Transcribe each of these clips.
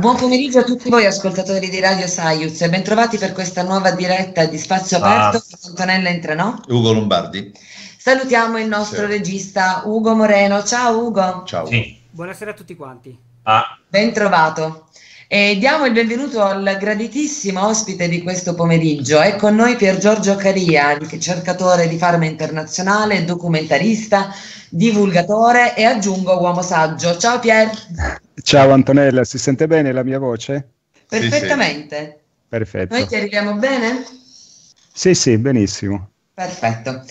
Buon pomeriggio a tutti voi ascoltatori di Radio Saiuz, bentrovati per questa nuova diretta di Spazio ah. Aperto ah, Antonella Entranò. Ugo Lombardi. Salutiamo il nostro sì. regista Ugo Moreno. Ciao Ugo. Ciao. Sì. Buonasera a tutti quanti. Ah. Bentrovato. E diamo il benvenuto al graditissimo ospite di questo pomeriggio. È con noi Pier Giorgio Caria, ricercatore di farma internazionale, documentarista, divulgatore e aggiungo uomo saggio. Ciao Pier. Ciao Antonella, si sente bene la mia voce? Perfettamente. Sì, sì. Perfetto. Noi ti arriviamo bene? Sì, sì, benissimo. Perfetto.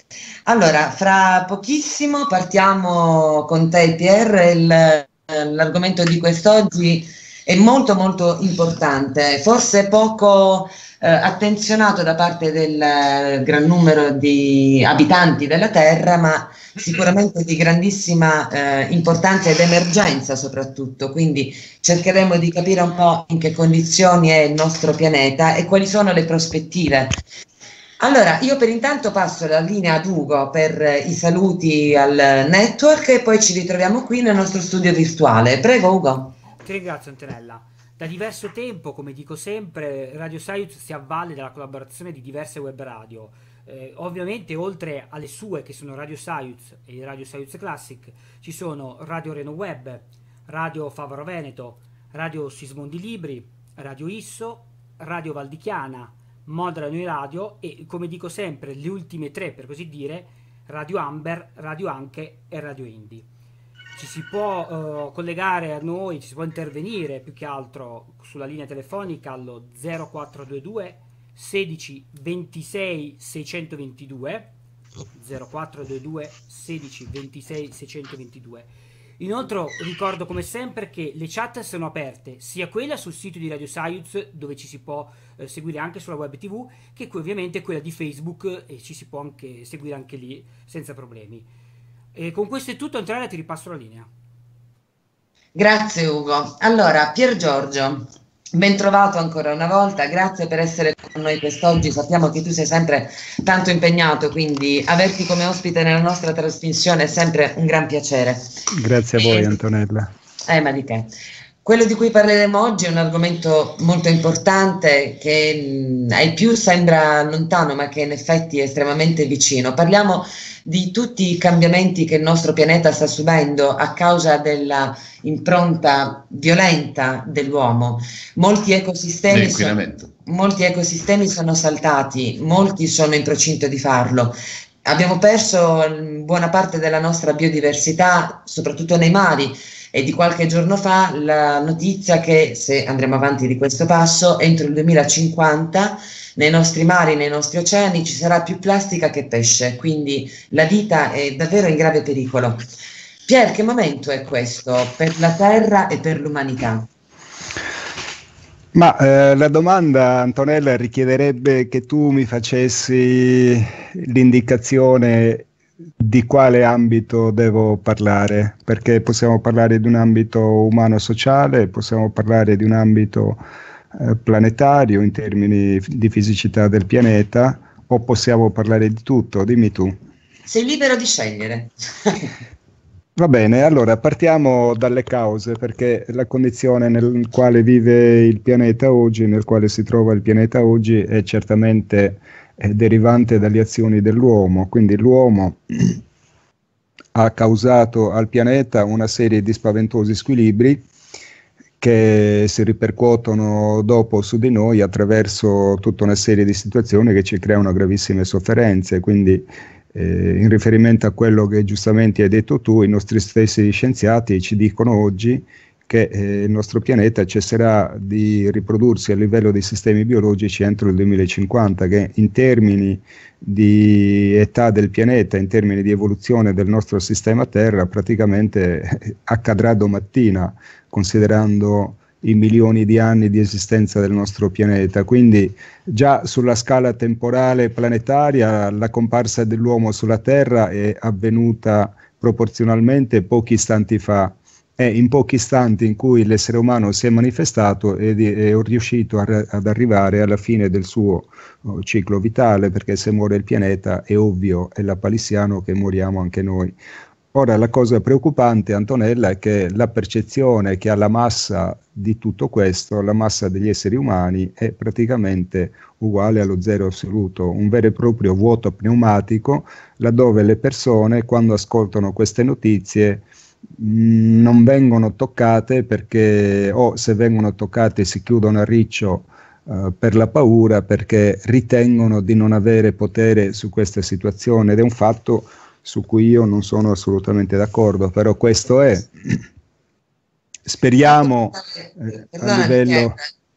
Allora, fra pochissimo partiamo con te Pierre, eh, l'argomento di quest'oggi è molto molto importante, forse poco eh, attenzionato da parte del eh, gran numero di abitanti della Terra, ma sicuramente di grandissima eh, importanza ed emergenza soprattutto, quindi cercheremo di capire un po' in che condizioni è il nostro pianeta e quali sono le prospettive allora, io per intanto passo la linea ad Ugo per eh, i saluti al network e poi ci ritroviamo qui nel nostro studio virtuale. Prego Ugo. Ti ringrazio Antonella. Da diverso tempo, come dico sempre, Radio Saiuz si avvale della collaborazione di diverse web radio. Eh, ovviamente, oltre alle sue, che sono Radio Saiuz e Radio Saiuz Classic, ci sono Radio Reno Web, Radio Favaro Veneto, Radio Sismondi Libri, Radio Isso, Radio Valdichiana, Modra Noi Radio e, come dico sempre, le ultime tre, per così dire, Radio Amber, Radio Anche e Radio Indie ci si può uh, collegare a noi, ci si può intervenire più che altro sulla linea telefonica allo 0422 16 26 622 0422 16 26 622 Inoltre ricordo come sempre che le chat sono aperte, sia quella sul sito di Radio Science dove ci si può eh, seguire anche sulla web tv, che qui ovviamente quella di Facebook e ci si può anche seguire anche lì senza problemi. E con questo è tutto, Antonella, ti ripasso la linea. Grazie Ugo. Allora, Pier Giorgio, ben trovato ancora una volta, grazie per essere con noi quest'oggi, sappiamo che tu sei sempre tanto impegnato, quindi averti come ospite nella nostra trasmissione è sempre un gran piacere. Grazie a voi Antonella. Eh, ma di che. Quello di cui parleremo oggi è un argomento molto importante che mh, mm, ai più sembra lontano ma che in effetti è estremamente vicino. Parliamo di tutti i cambiamenti che il nostro pianeta sta subendo a causa dell'impronta violenta dell'uomo. Molti ecosistemi, sono, molti ecosistemi sono saltati, molti sono in procinto di farlo. Abbiamo perso mm, buona parte della nostra biodiversità, soprattutto nei mari è di qualche giorno fa la notizia che, se andremo avanti di questo passo, entro il 2050 nei nostri mari, nei nostri oceani ci sarà più plastica che pesce, quindi la vita è davvero in grave pericolo. Pier, che momento è questo per la Terra e per l'umanità? Ma eh, la domanda, Antonella, richiederebbe che tu mi facessi l'indicazione di quale ambito devo parlare, perché possiamo parlare di un ambito umano-sociale, possiamo parlare di un ambito eh, planetario in termini di fisicità del pianeta, o possiamo parlare di tutto, dimmi tu. Sei libero di scegliere. Va bene, allora partiamo dalle cause, perché la condizione nel quale vive il pianeta oggi, nel quale si trova il pianeta oggi, è certamente eh, derivante dalle azioni dell'uomo. Quindi l'uomo ha causato al pianeta una serie di spaventosi squilibri che si ripercuotono dopo su di noi attraverso tutta una serie di situazioni che ci creano gravissime sofferenze. Quindi eh, in riferimento a quello che giustamente hai detto tu, i nostri stessi scienziati ci dicono oggi che eh, il nostro pianeta cesserà di riprodursi a livello dei sistemi biologici entro il 2050, che in termini di età del pianeta, in termini di evoluzione del nostro sistema Terra, praticamente eh, accadrà domattina, considerando i milioni di anni di esistenza del nostro pianeta. Quindi già sulla scala temporale planetaria la comparsa dell'uomo sulla Terra è avvenuta proporzionalmente pochi istanti fa è in pochi istanti in cui l'essere umano si è manifestato ed è riuscito a, ad arrivare alla fine del suo oh, ciclo vitale, perché se muore il pianeta è ovvio, è la palissiano che moriamo anche noi. Ora la cosa preoccupante, Antonella, è che la percezione che ha la massa di tutto questo, la massa degli esseri umani, è praticamente uguale allo zero assoluto, un vero e proprio vuoto pneumatico, laddove le persone, quando ascoltano queste notizie, non vengono toccate perché o se vengono toccate si chiudono a riccio eh, per la paura perché ritengono di non avere potere su questa situazione ed è un fatto su cui io non sono assolutamente d'accordo, però questo è. Speriamo eh, a livello... Eh,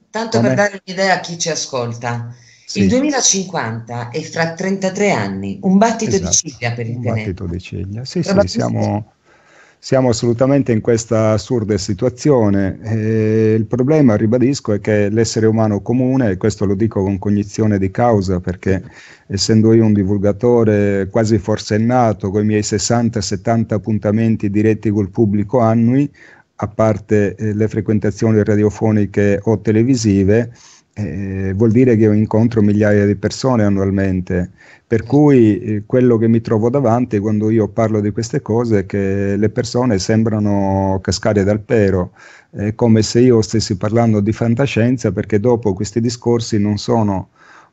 tanto per dare un'idea a chi ci ascolta, sì. il 2050 è fra 33 anni, un battito esatto, di ciglia per il pianeta. Un battito di ciglia, sì, sì, siamo siamo assolutamente in questa assurda situazione. E il problema, ribadisco, è che l'essere umano comune, e questo lo dico con cognizione di causa perché essendo io un divulgatore quasi forsennato, con i miei 60-70 appuntamenti diretti col pubblico annui, a parte eh, le frequentazioni radiofoniche o televisive, eh, vuol dire che io incontro migliaia di persone annualmente, per cui eh, quello che mi trovo davanti quando io parlo di queste cose è che le persone sembrano cascare dal pero, è come se io stessi parlando di fantascienza perché dopo questi discorsi non sono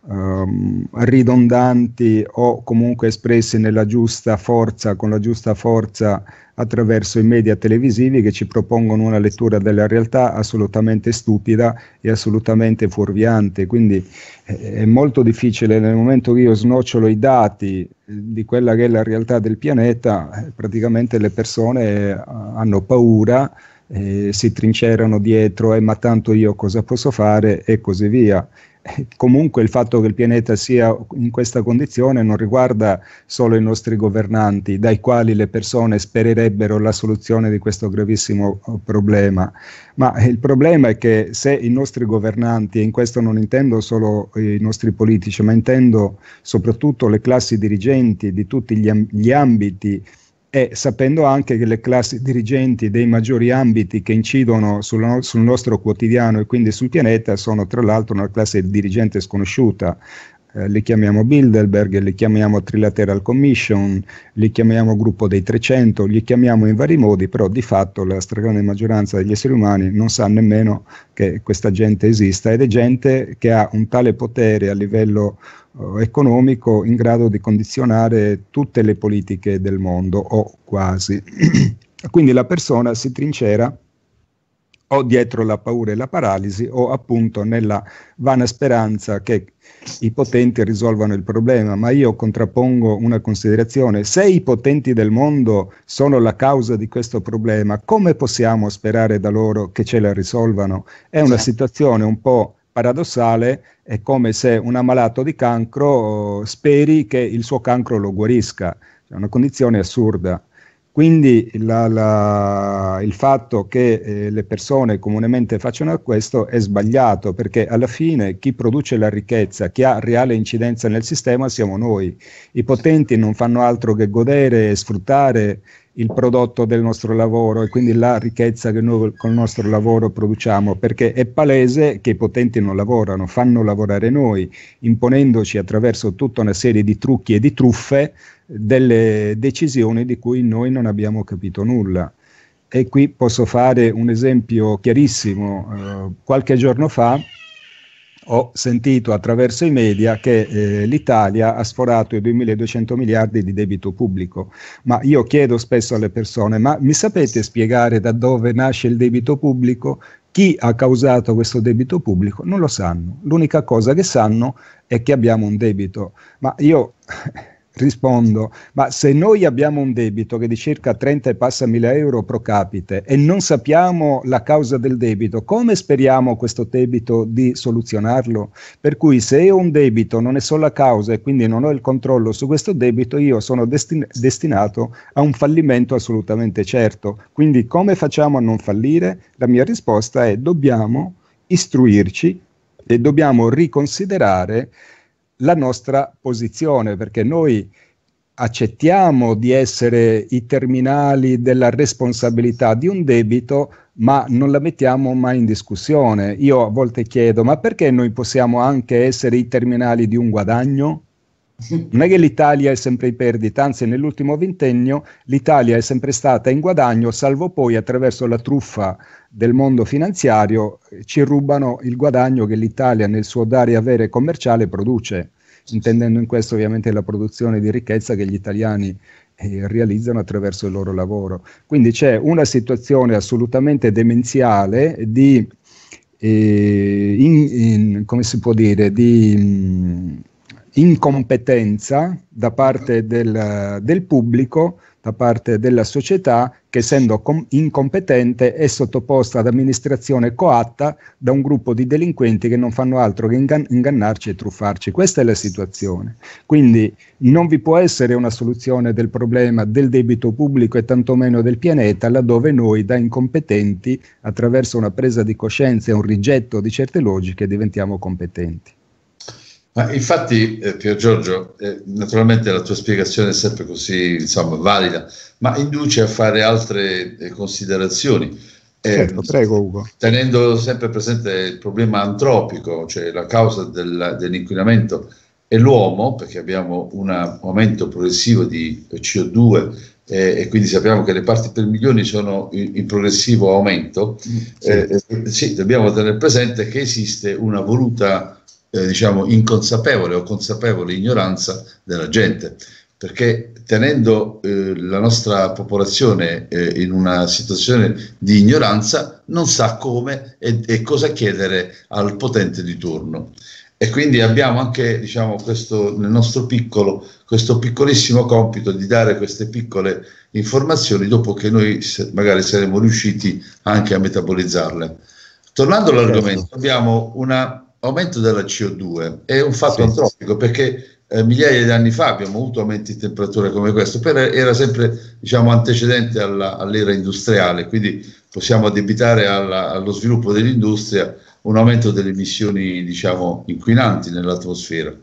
ehm, ridondanti o comunque espressi nella giusta forza, con la giusta forza attraverso i media televisivi che ci propongono una lettura della realtà assolutamente stupida e assolutamente fuorviante. Quindi eh, è molto difficile nel momento che io snocciolo i dati eh, di quella che è la realtà del pianeta, eh, praticamente le persone hanno paura. Eh, si trincerano dietro e eh, ma tanto io cosa posso fare e così via. comunque il fatto che il pianeta sia in questa condizione non riguarda solo i nostri governanti, dai quali le persone spererebbero la soluzione di questo gravissimo oh, problema, ma il problema è che se i nostri governanti, e in questo non intendo solo i nostri politici, ma intendo soprattutto le classi dirigenti di tutti gli, amb- gli ambiti, e sapendo anche che le classi dirigenti dei maggiori ambiti che incidono sul, sul nostro quotidiano e quindi sul pianeta sono tra l'altro una classe dirigente sconosciuta, eh, li chiamiamo Bilderberg, li chiamiamo Trilateral Commission, li chiamiamo Gruppo dei 300, li chiamiamo in vari modi, però di fatto la stragrande maggioranza degli esseri umani non sa nemmeno che questa gente esista ed è gente che ha un tale potere a livello eh, economico in grado di condizionare tutte le politiche del mondo, o quasi. Quindi la persona si trincera o dietro la paura e la paralisi o appunto nella vana speranza che i potenti risolvano il problema, ma io contrappongo una considerazione, se i potenti del mondo sono la causa di questo problema, come possiamo sperare da loro che ce la risolvano? È una situazione un po' paradossale è come se un ammalato di cancro oh, speri che il suo cancro lo guarisca, è una condizione assurda. Quindi la, la, il fatto che eh, le persone comunemente facciano questo è sbagliato perché alla fine chi produce la ricchezza, chi ha reale incidenza nel sistema siamo noi. I potenti non fanno altro che godere e sfruttare il prodotto del nostro lavoro e quindi la ricchezza che noi col nostro lavoro produciamo, perché è palese che i potenti non lavorano, fanno lavorare noi, imponendoci attraverso tutta una serie di trucchi e di truffe delle decisioni di cui noi non abbiamo capito nulla. E qui posso fare un esempio chiarissimo. Eh, qualche giorno fa ho sentito attraverso i media che eh, l'Italia ha sforato i 2200 miliardi di debito pubblico, ma io chiedo spesso alle persone, ma mi sapete spiegare da dove nasce il debito pubblico? Chi ha causato questo debito pubblico? Non lo sanno. L'unica cosa che sanno è che abbiamo un debito. Ma io Rispondo, ma se noi abbiamo un debito che di circa 30 e passa mila euro pro capite e non sappiamo la causa del debito, come speriamo questo debito di soluzionarlo? Per cui se ho un debito non ne so la causa e quindi non ho il controllo su questo debito, io sono destin- destinato a un fallimento assolutamente certo. Quindi come facciamo a non fallire? La mia risposta è dobbiamo istruirci e dobbiamo riconsiderare la nostra posizione, perché noi accettiamo di essere i terminali della responsabilità di un debito, ma non la mettiamo mai in discussione. Io a volte chiedo, ma perché noi possiamo anche essere i terminali di un guadagno? Non è che l'Italia è sempre in perdita, anzi nell'ultimo ventennio l'Italia è sempre stata in guadagno, salvo poi attraverso la truffa del mondo finanziario ci rubano il guadagno che l'Italia nel suo dare e avere commerciale produce, intendendo in questo ovviamente la produzione di ricchezza che gli italiani eh, realizzano attraverso il loro lavoro. Quindi c'è una situazione assolutamente demenziale di, eh, in, in, come si può dire, di... Mh, incompetenza da parte del, del, pubblico, da parte della società, che essendo com- incompetente è sottoposta ad amministrazione coatta da un gruppo di delinquenti che non fanno altro che ingan- ingannarci e truffarci. Questa è la situazione. Quindi non vi può essere una soluzione del problema del debito pubblico e tantomeno del pianeta, laddove noi da incompetenti, attraverso una presa di coscienza e un rigetto di certe logiche, diventiamo competenti. Ma infatti, eh, Pier Giorgio, eh, naturalmente la tua spiegazione è sempre così insomma, valida, ma induce a fare altre eh, considerazioni. Eh, certo, prego Ugo. Tenendo sempre presente il problema antropico, cioè la causa del, dell'inquinamento è l'uomo, perché abbiamo un aumento progressivo di CO2 eh, e quindi sappiamo che le parti per milioni sono in, in progressivo aumento, sì. Eh, sì, dobbiamo tenere presente che esiste una voluta eh, diciamo, inconsapevole o consapevole ignoranza della gente, perché tenendo eh, la nostra popolazione eh, in una situazione di ignoranza non sa come e, e, cosa chiedere al potente di turno. E quindi abbiamo anche, diciamo, questo, nel nostro piccolo, questo piccolissimo compito di dare queste piccole informazioni dopo che noi se, magari saremo riusciti anche a metabolizzarle. Tornando certo. all'argomento, abbiamo una aumento della CO2 è un fatto sì. antropico perché eh, migliaia di anni fa abbiamo avuto aumenti di temperatura come questo, però era sempre diciamo, antecedente alla, all'era industriale, quindi possiamo addebitare alla, allo sviluppo dell'industria un aumento delle emissioni diciamo, inquinanti nell'atmosfera.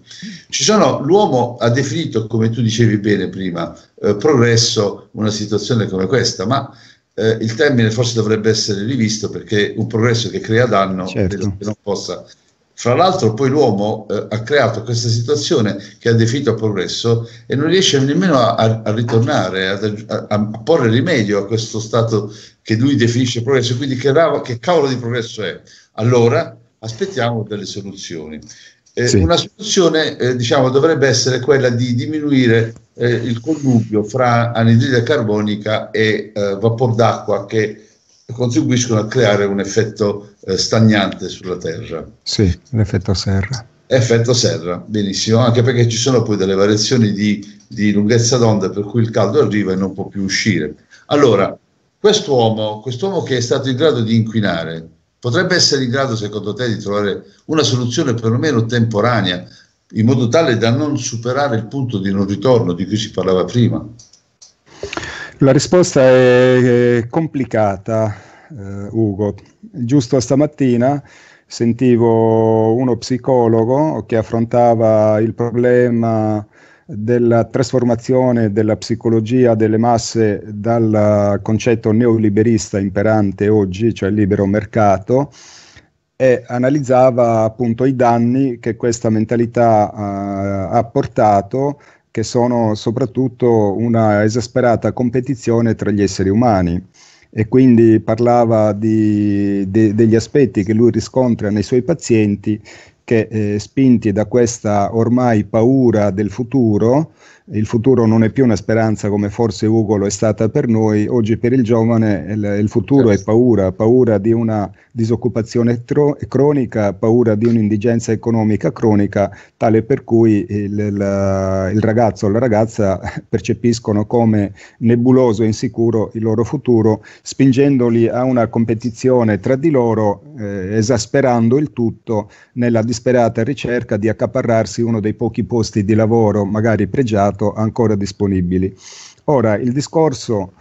Sono, l'uomo ha definito, come tu dicevi bene prima, eh, progresso una situazione come questa, ma eh, il termine forse dovrebbe essere rivisto perché un progresso che crea danno certo. non possa fra l'altro poi l'uomo eh, ha creato questa situazione che ha definito progresso e non riesce nemmeno a, a, ritornare, a, a, porre rimedio a questo stato che lui definisce progresso. Quindi che, che cavolo di progresso è? Allora aspettiamo delle soluzioni. Eh, sì. Una soluzione eh, diciamo, dovrebbe essere quella di diminuire eh, il connubio fra anidride carbonica e eh, vapor d'acqua che contribuiscono a creare un effetto eh, stagnante sulla Terra. Sì, l'effetto serra. Effetto serra, benissimo, anche perché ci sono poi delle variazioni di, di lunghezza d'onda per cui il caldo arriva e non può più uscire. Allora, quest'uomo, quest'uomo che è stato in grado di inquinare, potrebbe essere in grado, secondo te, di trovare una soluzione perlomeno temporanea, in modo tale da non superare il punto di non ritorno di cui si parlava prima? La risposta è complicata, eh, Ugo. Giusto stamattina sentivo uno psicologo che affrontava il problema della trasformazione della psicologia delle masse dal concetto neoliberista imperante oggi, cioè libero mercato, e analizzava appunto i danni che questa mentalità eh, ha portato che sono soprattutto una esasperata competizione tra gli esseri umani e quindi parlava di, de, degli aspetti che lui riscontra nei suoi pazienti che eh, spinti da questa ormai paura del futuro il futuro non è più una speranza come forse Ugo lo è stata per noi, oggi per il giovane il, il futuro certo. è paura, paura di una disoccupazione tro- cronica, paura di un'indigenza economica cronica, tale per cui il, la, il ragazzo o la ragazza percepiscono come nebuloso e insicuro il loro futuro, spingendoli a una competizione tra di loro, eh, esasperando il tutto nella disperata ricerca di accaparrarsi uno dei pochi posti di lavoro, magari pregiato, passato ancora disponibili. Ora, il discorso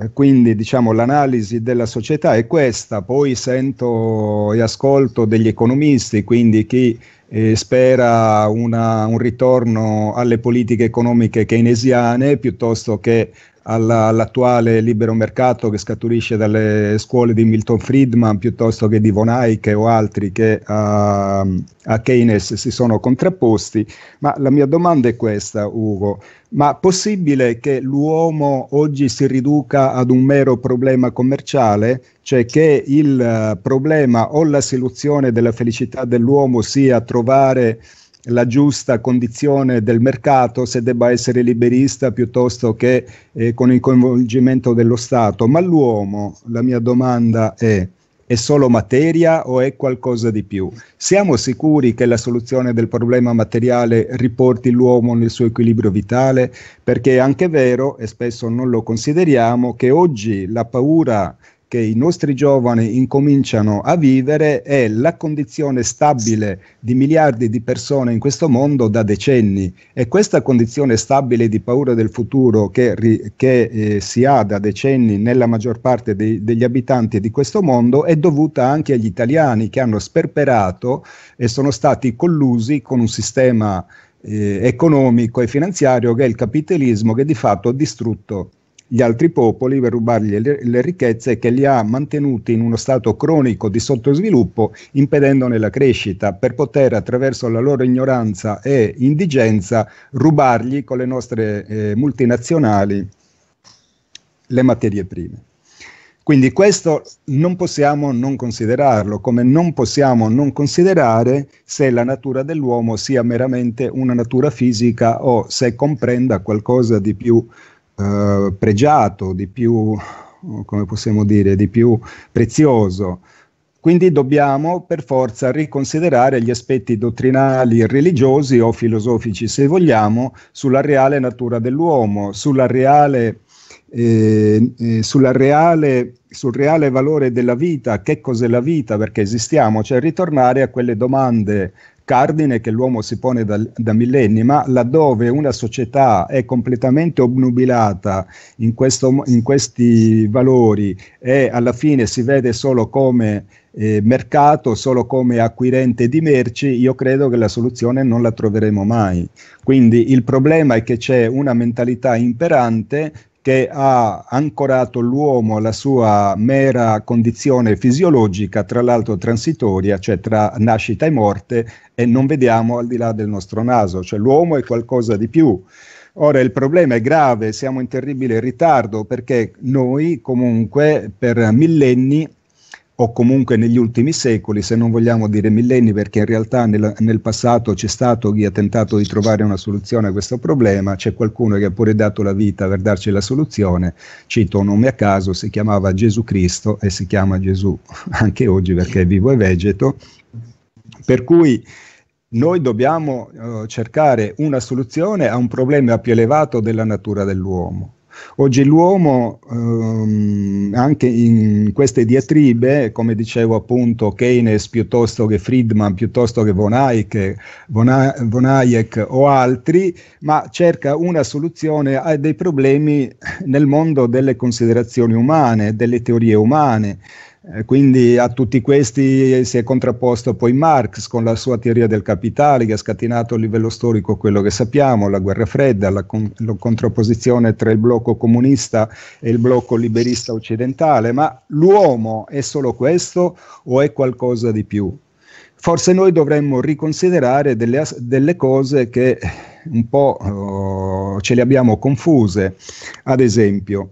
eh, quindi diciamo, l'analisi della società è questa, poi sento e ascolto degli economisti, quindi chi eh, spera una, un ritorno alle politiche economiche keynesiane piuttosto che alla, all'attuale libero mercato che scaturisce dalle scuole di Milton Friedman piuttosto che di Von Eyck o altri che a, ehm, a Keynes si sono contrapposti. Ma la mia domanda è questa, Ugo. Ma è possibile che l'uomo oggi si riduca ad un mero problema commerciale? Cioè che il eh, problema o la soluzione della felicità dell'uomo sia trovare la giusta condizione del mercato, se debba essere liberista piuttosto che eh, con il coinvolgimento dello Stato. Ma l'uomo, la mia domanda è, è solo materia o è qualcosa di più? Siamo sicuri che la soluzione del problema materiale riporti l'uomo nel suo equilibrio vitale? Perché è anche vero, e spesso non lo consideriamo, che oggi la paura che i nostri giovani incominciano a vivere è la condizione stabile di miliardi di persone in questo mondo da decenni e questa condizione stabile di paura del futuro che, che eh, si ha da decenni nella maggior parte dei, degli abitanti di questo mondo è dovuta anche agli italiani che hanno sperperato e sono stati collusi con un sistema eh, economico e finanziario che è il capitalismo che di fatto ha distrutto gli altri popoli per rubargli le, le ricchezze che li ha mantenuti in uno stato cronico di sottosviluppo, impedendone la crescita, per poter attraverso la loro ignoranza e indigenza rubargli con le nostre eh, multinazionali le materie prime. Quindi questo non possiamo non considerarlo, come non possiamo non considerare se la natura dell'uomo sia meramente una natura fisica o se comprenda qualcosa di più eh, pregiato, di più, come possiamo dire, di più prezioso. Quindi dobbiamo per forza riconsiderare gli aspetti dottrinali, religiosi o filosofici, se vogliamo, sulla reale natura dell'uomo, sulla reale, eh, eh, reale, sul reale valore della vita, che cos'è la vita, perché esistiamo, cioè ritornare a quelle domande cardine che l'uomo si pone da, da, millenni, ma laddove una società è completamente obnubilata in, questo, in questi valori e alla fine si vede solo come eh, mercato, solo come acquirente di merci, io credo che la soluzione non la troveremo mai. Quindi il problema è che c'è una mentalità imperante che ha ancorato l'uomo alla sua mera condizione fisiologica, tra l'altro transitoria, cioè tra nascita e morte, e non vediamo al di là del nostro naso, cioè l'uomo è qualcosa di più. Ora il problema è grave, siamo in terribile ritardo perché noi comunque per millenni o comunque negli ultimi secoli, se non vogliamo dire millenni, perché in realtà nel, nel, passato c'è stato chi ha tentato di trovare una soluzione a questo problema, c'è qualcuno che ha pure dato la vita per darci la soluzione, cito un nome a caso, si chiamava Gesù Cristo e si chiama Gesù anche oggi perché è vivo e vegeto, per cui noi dobbiamo eh, cercare una soluzione a un problema più elevato della natura dell'uomo Oggi l'uomo, ehm, anche in queste diatribe, come dicevo appunto Keynes piuttosto che Friedman, piuttosto che von Hayek, von, von Hayek o altri, ma cerca una soluzione a dei problemi nel mondo delle considerazioni umane, delle teorie umane. Eh, quindi a tutti questi si è contrapposto poi Marx con la sua teoria del capitale che ha scatenato a livello storico quello che sappiamo, la guerra fredda, la, con- la contrapposizione tra il blocco comunista e il blocco liberista occidentale, ma l'uomo è solo questo o è qualcosa di più? Forse noi dovremmo riconsiderare delle, as- delle cose che un po' oh, ce le abbiamo confuse, ad esempio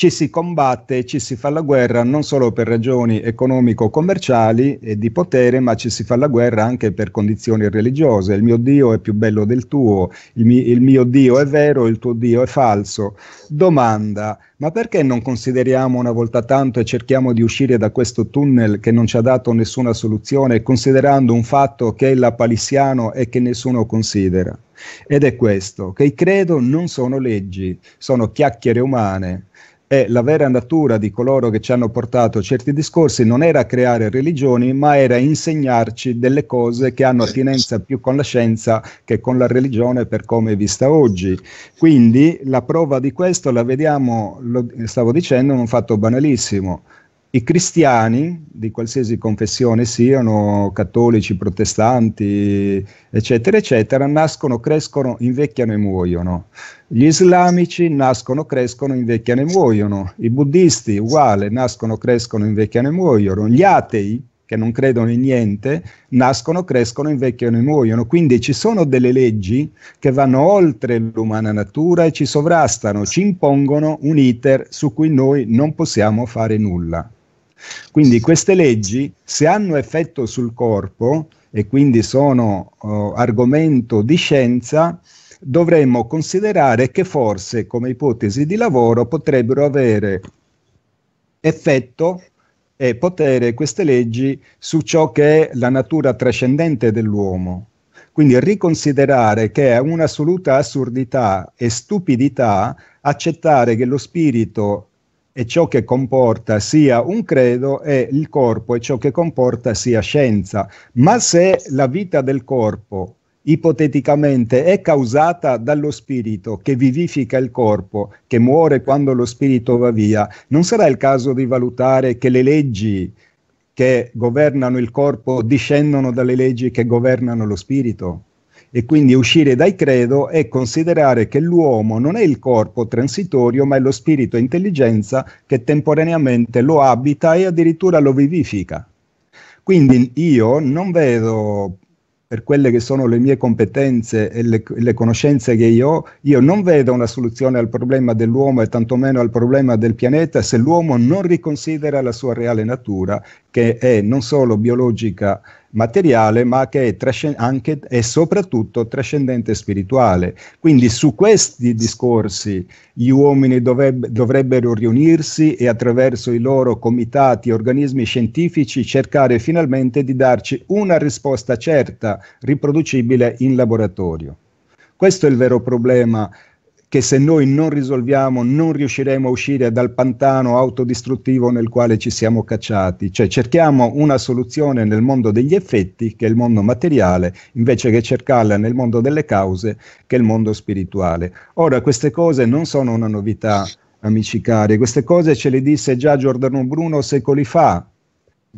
ci si combatte, ci si fa la guerra non solo per ragioni economico-commerciali e di potere, ma ci si fa la guerra anche per condizioni religiose. Il mio Dio è più bello del tuo, il, mi- il mio Dio è vero, il tuo Dio è falso. Domanda, ma perché non consideriamo una volta tanto e cerchiamo di uscire da questo tunnel che non ci ha dato nessuna soluzione, considerando un fatto che è lapalissiano e che nessuno considera? Ed è questo, che i credo non sono leggi, sono chiacchiere umane, è la vera natura di coloro che ci hanno portato certi discorsi non era creare religioni, ma era insegnarci delle cose che hanno attinenza più con la scienza che con la religione per come è vista oggi. Quindi la prova di questo la vediamo, lo, stavo dicendo, in un fatto banalissimo i cristiani di qualsiasi confessione siano, cattolici, protestanti, eccetera, eccetera, nascono, crescono, invecchiano e muoiono. Gli islamici nascono, crescono, invecchiano e muoiono. I buddisti uguale, nascono, crescono, invecchiano e muoiono. Gli atei che non credono in niente, nascono, crescono, invecchiano e muoiono. Quindi ci sono delle leggi che vanno oltre l'umana natura e ci sovrastano, ci impongono un iter su cui noi non possiamo fare nulla. Quindi queste leggi, se hanno effetto sul corpo e quindi sono uh, argomento di scienza, dovremmo considerare che forse come ipotesi di lavoro potrebbero avere effetto e potere queste leggi su ciò che è la natura trascendente dell'uomo. Quindi riconsiderare che è un'assoluta assurdità e stupidità accettare che lo spirito è ciò che comporta sia un credo e il corpo è ciò che comporta sia scienza. Ma se la vita del corpo ipoteticamente è causata dallo spirito che vivifica il corpo, che muore quando lo spirito va via, non sarà il caso di valutare che le leggi che governano il corpo discendono dalle leggi che governano lo spirito? e quindi uscire dai credo è considerare che l'uomo non è il corpo transitorio, ma è lo spirito e intelligenza che temporaneamente lo abita e addirittura lo vivifica. Quindi io non vedo, per quelle che sono le mie competenze e le, le conoscenze che io ho, io non vedo una soluzione al problema dell'uomo e tantomeno al problema del pianeta se l'uomo non riconsidera la sua reale natura, che è non solo biologica, materiale, ma che è trascend- anche e soprattutto trascendente spirituale. Quindi su questi discorsi gli uomini doveb- dovrebbero riunirsi e attraverso i loro comitati e organismi scientifici cercare finalmente di darci una risposta certa, riproducibile in laboratorio. Questo è il vero problema che se noi non risolviamo non riusciremo a uscire dal pantano autodistruttivo nel quale ci siamo cacciati, cioè cerchiamo una soluzione nel mondo degli effetti, che è il mondo materiale, invece che cercarla nel mondo delle cause, che è il mondo spirituale. Ora, queste cose non sono una novità, amici cari, queste cose ce le disse già Giordano Bruno secoli fa,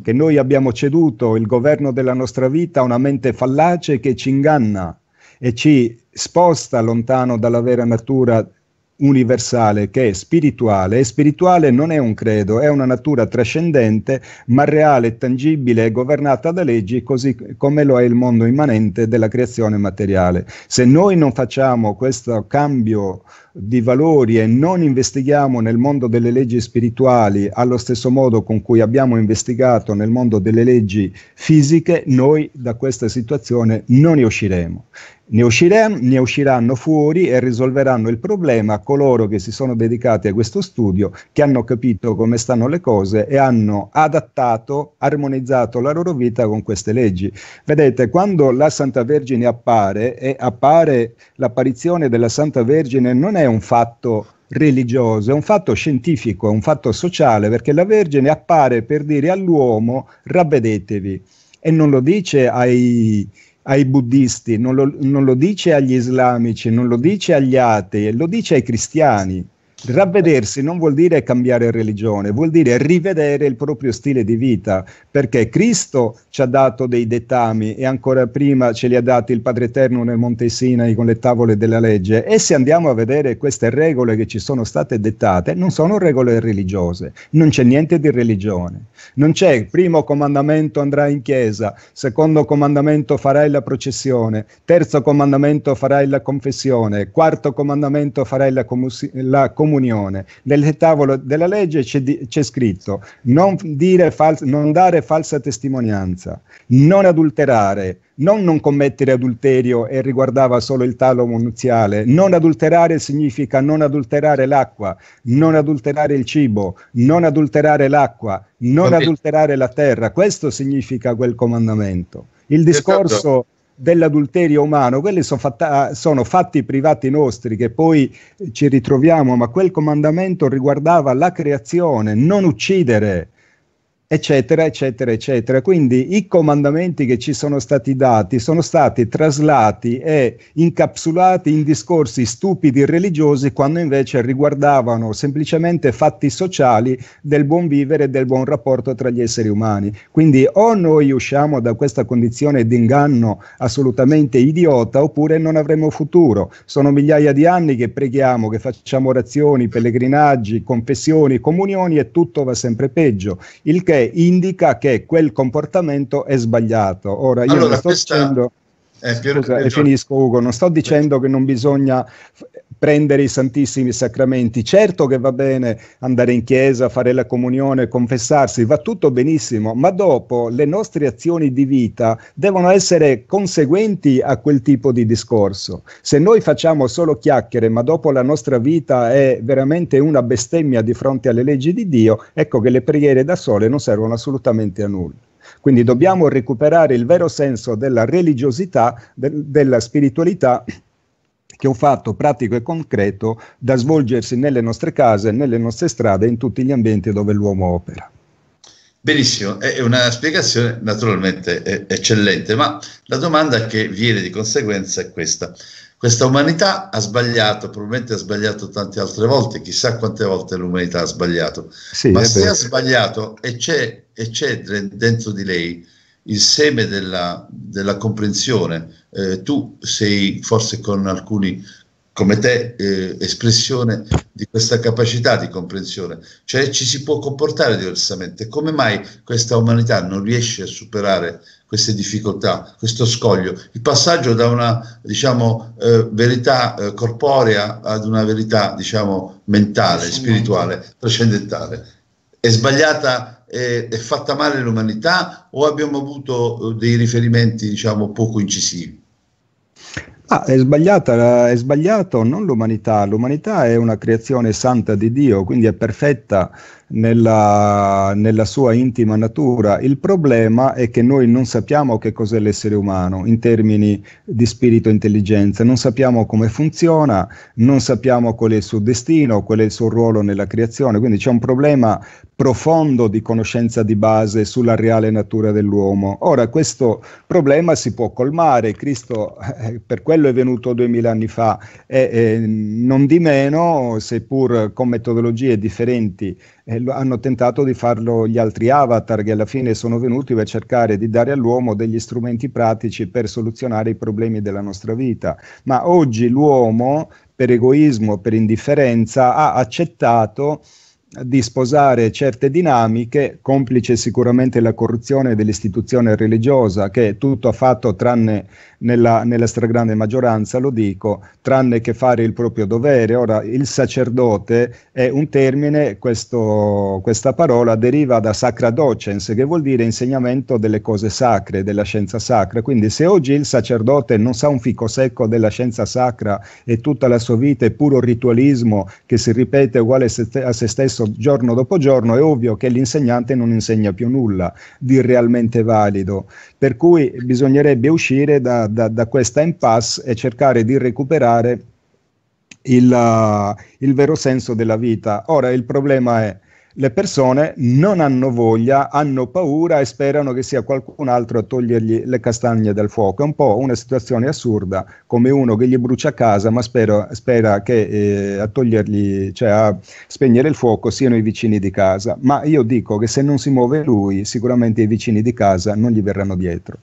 che noi abbiamo ceduto il governo della nostra vita a una mente fallace che ci inganna e ci sposta lontano dalla vera natura universale che è spirituale e spirituale non è un credo, è una natura trascendente ma reale, tangibile e governata da leggi così come lo è il mondo immanente della creazione materiale. Se noi non facciamo questo cambio di valori e non investighiamo nel mondo delle leggi spirituali allo stesso modo con cui abbiamo investigato nel mondo delle leggi fisiche, noi da questa situazione non ne usciremo. Ne, usciremo, ne usciranno fuori e risolveranno il problema coloro che si sono dedicati a questo studio, che hanno capito come stanno le cose e hanno adattato, armonizzato la loro vita con queste leggi. Vedete, quando la Santa Vergine appare e appare l'apparizione della Santa Vergine non è è un fatto religioso, è un fatto scientifico, è un fatto sociale, perché la Vergine appare per dire all'uomo ravvedetevi e non lo dice ai, ai buddisti, non lo, non lo dice agli islamici, non lo dice agli atei, lo dice ai cristiani. Ravvedersi non vuol dire cambiare religione, vuol dire rivedere il proprio stile di vita, perché Cristo ci ha dato dei dettami e ancora prima ce li ha dati il Padre Eterno nel Monte Sinai con le tavole della legge e se andiamo a vedere queste regole che ci sono state dettate, non sono regole religiose, non c'è niente di religione. Non c'è primo comandamento andrai in chiesa, secondo comandamento farai la processione, terzo comandamento farai la confessione, quarto comandamento farai la, commusi- la comunione comunione. Nel tavolo della legge c'è, di, c'è scritto non, dire fal- non dare falsa testimonianza, non adulterare, non non commettere adulterio e riguardava solo il talomo nuziale. Non adulterare significa non adulterare l'acqua, non adulterare il cibo, non adulterare l'acqua, non Vabbè. adulterare la terra. Questo significa quel comandamento. Il esatto. discorso dell'adulterio umano, quelli sono, fatta, sono, fatti privati nostri che poi ci ritroviamo, ma quel comandamento riguardava la creazione, non uccidere eccetera, eccetera, eccetera. Quindi i comandamenti che ci sono stati dati sono stati traslati e incapsulati in discorsi stupidi religiosi quando invece riguardavano semplicemente fatti sociali del buon vivere e del buon rapporto tra gli esseri umani. Quindi o noi usciamo da questa condizione di inganno assolutamente idiota oppure non avremo futuro. Sono migliaia di anni che preghiamo, che facciamo orazioni, pellegrinaggi, confessioni, comunioni e tutto va sempre peggio. Il che indica che quel comportamento è sbagliato. Ora io allora, sto questa... dicendo... Eh, Scusa, e finisco Ugo, non sto dicendo che non bisogna prendere i santissimi sacramenti. Certo che va bene andare in chiesa, fare la comunione, confessarsi, va tutto benissimo, ma dopo le nostre azioni di vita devono essere conseguenti a quel tipo di discorso. Se noi facciamo solo chiacchiere, ma dopo la nostra vita è veramente una bestemmia di fronte alle leggi di Dio, ecco che le preghiere da sole non servono assolutamente a nulla. Quindi dobbiamo recuperare il vero senso della religiosità, de- della spiritualità che è un fatto pratico e concreto da svolgersi nelle nostre case, nelle nostre strade, in tutti gli ambienti dove l'uomo opera. Benissimo, è una spiegazione naturalmente eh, eccellente, ma la domanda che viene di conseguenza è questa. Questa umanità ha sbagliato, probabilmente ha sbagliato tante altre volte, chissà quante volte l'umanità ha sbagliato, sì, ma se ha sbagliato e c'è, e c'è dentro di lei il seme della, della comprensione. Eh, tu sei forse con alcuni come te eh, espressione di questa capacità di comprensione, cioè ci si può comportare diversamente. Come mai questa umanità non riesce a superare queste difficoltà, questo scoglio, il passaggio da una diciamo, eh, verità eh, corporea ad una verità diciamo, mentale, spirituale, trascendentale? È sbagliata eh, è fatta male l'umanità o abbiamo avuto eh, dei riferimenti diciamo poco incisivi? Ah, è, sbagliata, è sbagliato non l'umanità, l'umanità è una creazione santa di Dio, quindi è perfetta, nella, nella, sua intima natura. Il problema è che noi non sappiamo che cos'è l'essere umano in termini di spirito e intelligenza, non sappiamo come funziona, non sappiamo qual è il suo destino, qual è il suo ruolo nella creazione, quindi c'è un problema profondo di conoscenza di base sulla reale natura dell'uomo. Ora questo problema si può colmare, Cristo eh, per quello è venuto duemila anni fa e eh, non di meno, seppur con metodologie differenti, eh, hanno tentato di farlo gli altri avatar che alla fine sono venuti per cercare di dare all'uomo degli strumenti pratici per soluzionare i problemi della nostra vita. Ma oggi l'uomo, per egoismo, per indifferenza, ha accettato di sposare certe dinamiche, complice sicuramente la corruzione dell'istituzione religiosa, che tutto ha fatto tranne nella, nella stragrande maggioranza lo dico, tranne che fare il proprio dovere. Ora, il sacerdote è un termine, questo, questa parola deriva da sacra docens, che vuol dire insegnamento delle cose sacre, della scienza sacra. Quindi se oggi il sacerdote non sa un fico secco della scienza sacra e tutta la sua vita è puro ritualismo che si ripete uguale a se stesso giorno dopo giorno, è ovvio che l'insegnante non insegna più nulla di realmente valido. Per cui bisognerebbe uscire da, da, da questa impasse e cercare di recuperare il, uh, il vero senso della vita. Ora il problema è le persone non hanno voglia, hanno paura e sperano che sia qualcun altro a togliergli le castagne dal fuoco. È un po' una situazione assurda, come uno che gli brucia casa ma spero, spera che eh, a togliergli, cioè a spegnere il fuoco siano i vicini di casa. Ma io dico che se non si muove lui, sicuramente i vicini di casa non gli verranno dietro.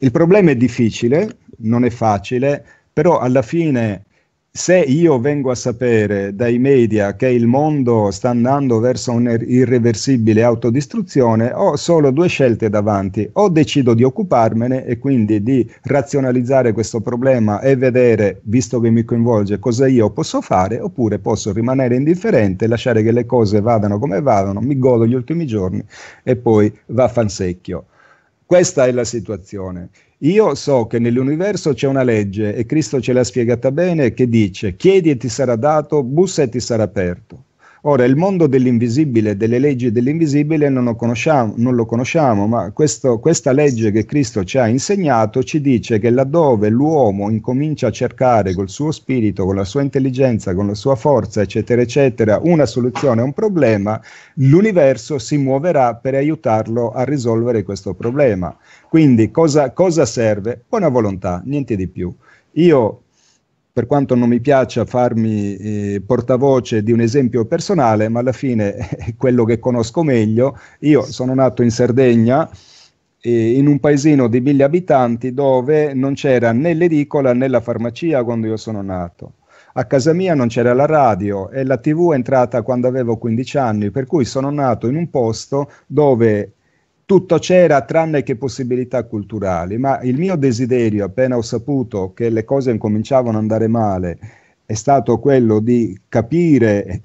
Il problema è difficile, non è facile, però alla fine se io vengo a sapere dai media che il mondo sta andando verso un'irreversibile autodistruzione, ho solo due scelte davanti. O decido di occuparmene e quindi di razionalizzare questo problema e vedere, visto che mi coinvolge, cosa io posso fare, oppure posso rimanere indifferente, lasciare che le cose vadano come vadano, mi godo gli ultimi giorni e poi va a secchio. Questa è la situazione. Io so che nell'universo c'è una legge e Cristo ce l'ha spiegata bene che dice chiedi e ti sarà dato, bussa e ti sarà aperto. Ora, il mondo dell'invisibile, delle leggi dell'invisibile non lo conosciamo, non lo conosciamo ma questo, questa legge che Cristo ci ha insegnato ci dice che laddove l'uomo incomincia a cercare col suo spirito, con la sua intelligenza, con la sua forza, eccetera, eccetera, una soluzione a un problema, l'universo si muoverà per aiutarlo a risolvere questo problema. Quindi cosa, cosa serve? Buona volontà, niente di più. Io per quanto non mi piaccia farmi eh, portavoce di un esempio personale, ma alla fine è quello che conosco meglio. Io sono nato in Sardegna, eh, in un paesino di mille abitanti dove non c'era né l'edicola né la farmacia quando io sono nato. A casa mia non c'era la radio e la tv è entrata quando avevo 15 anni, per cui sono nato in un posto dove tutto c'era tranne che possibilità culturali, ma il mio desiderio, appena ho saputo che le cose incominciavano ad andare male, è stato quello di capire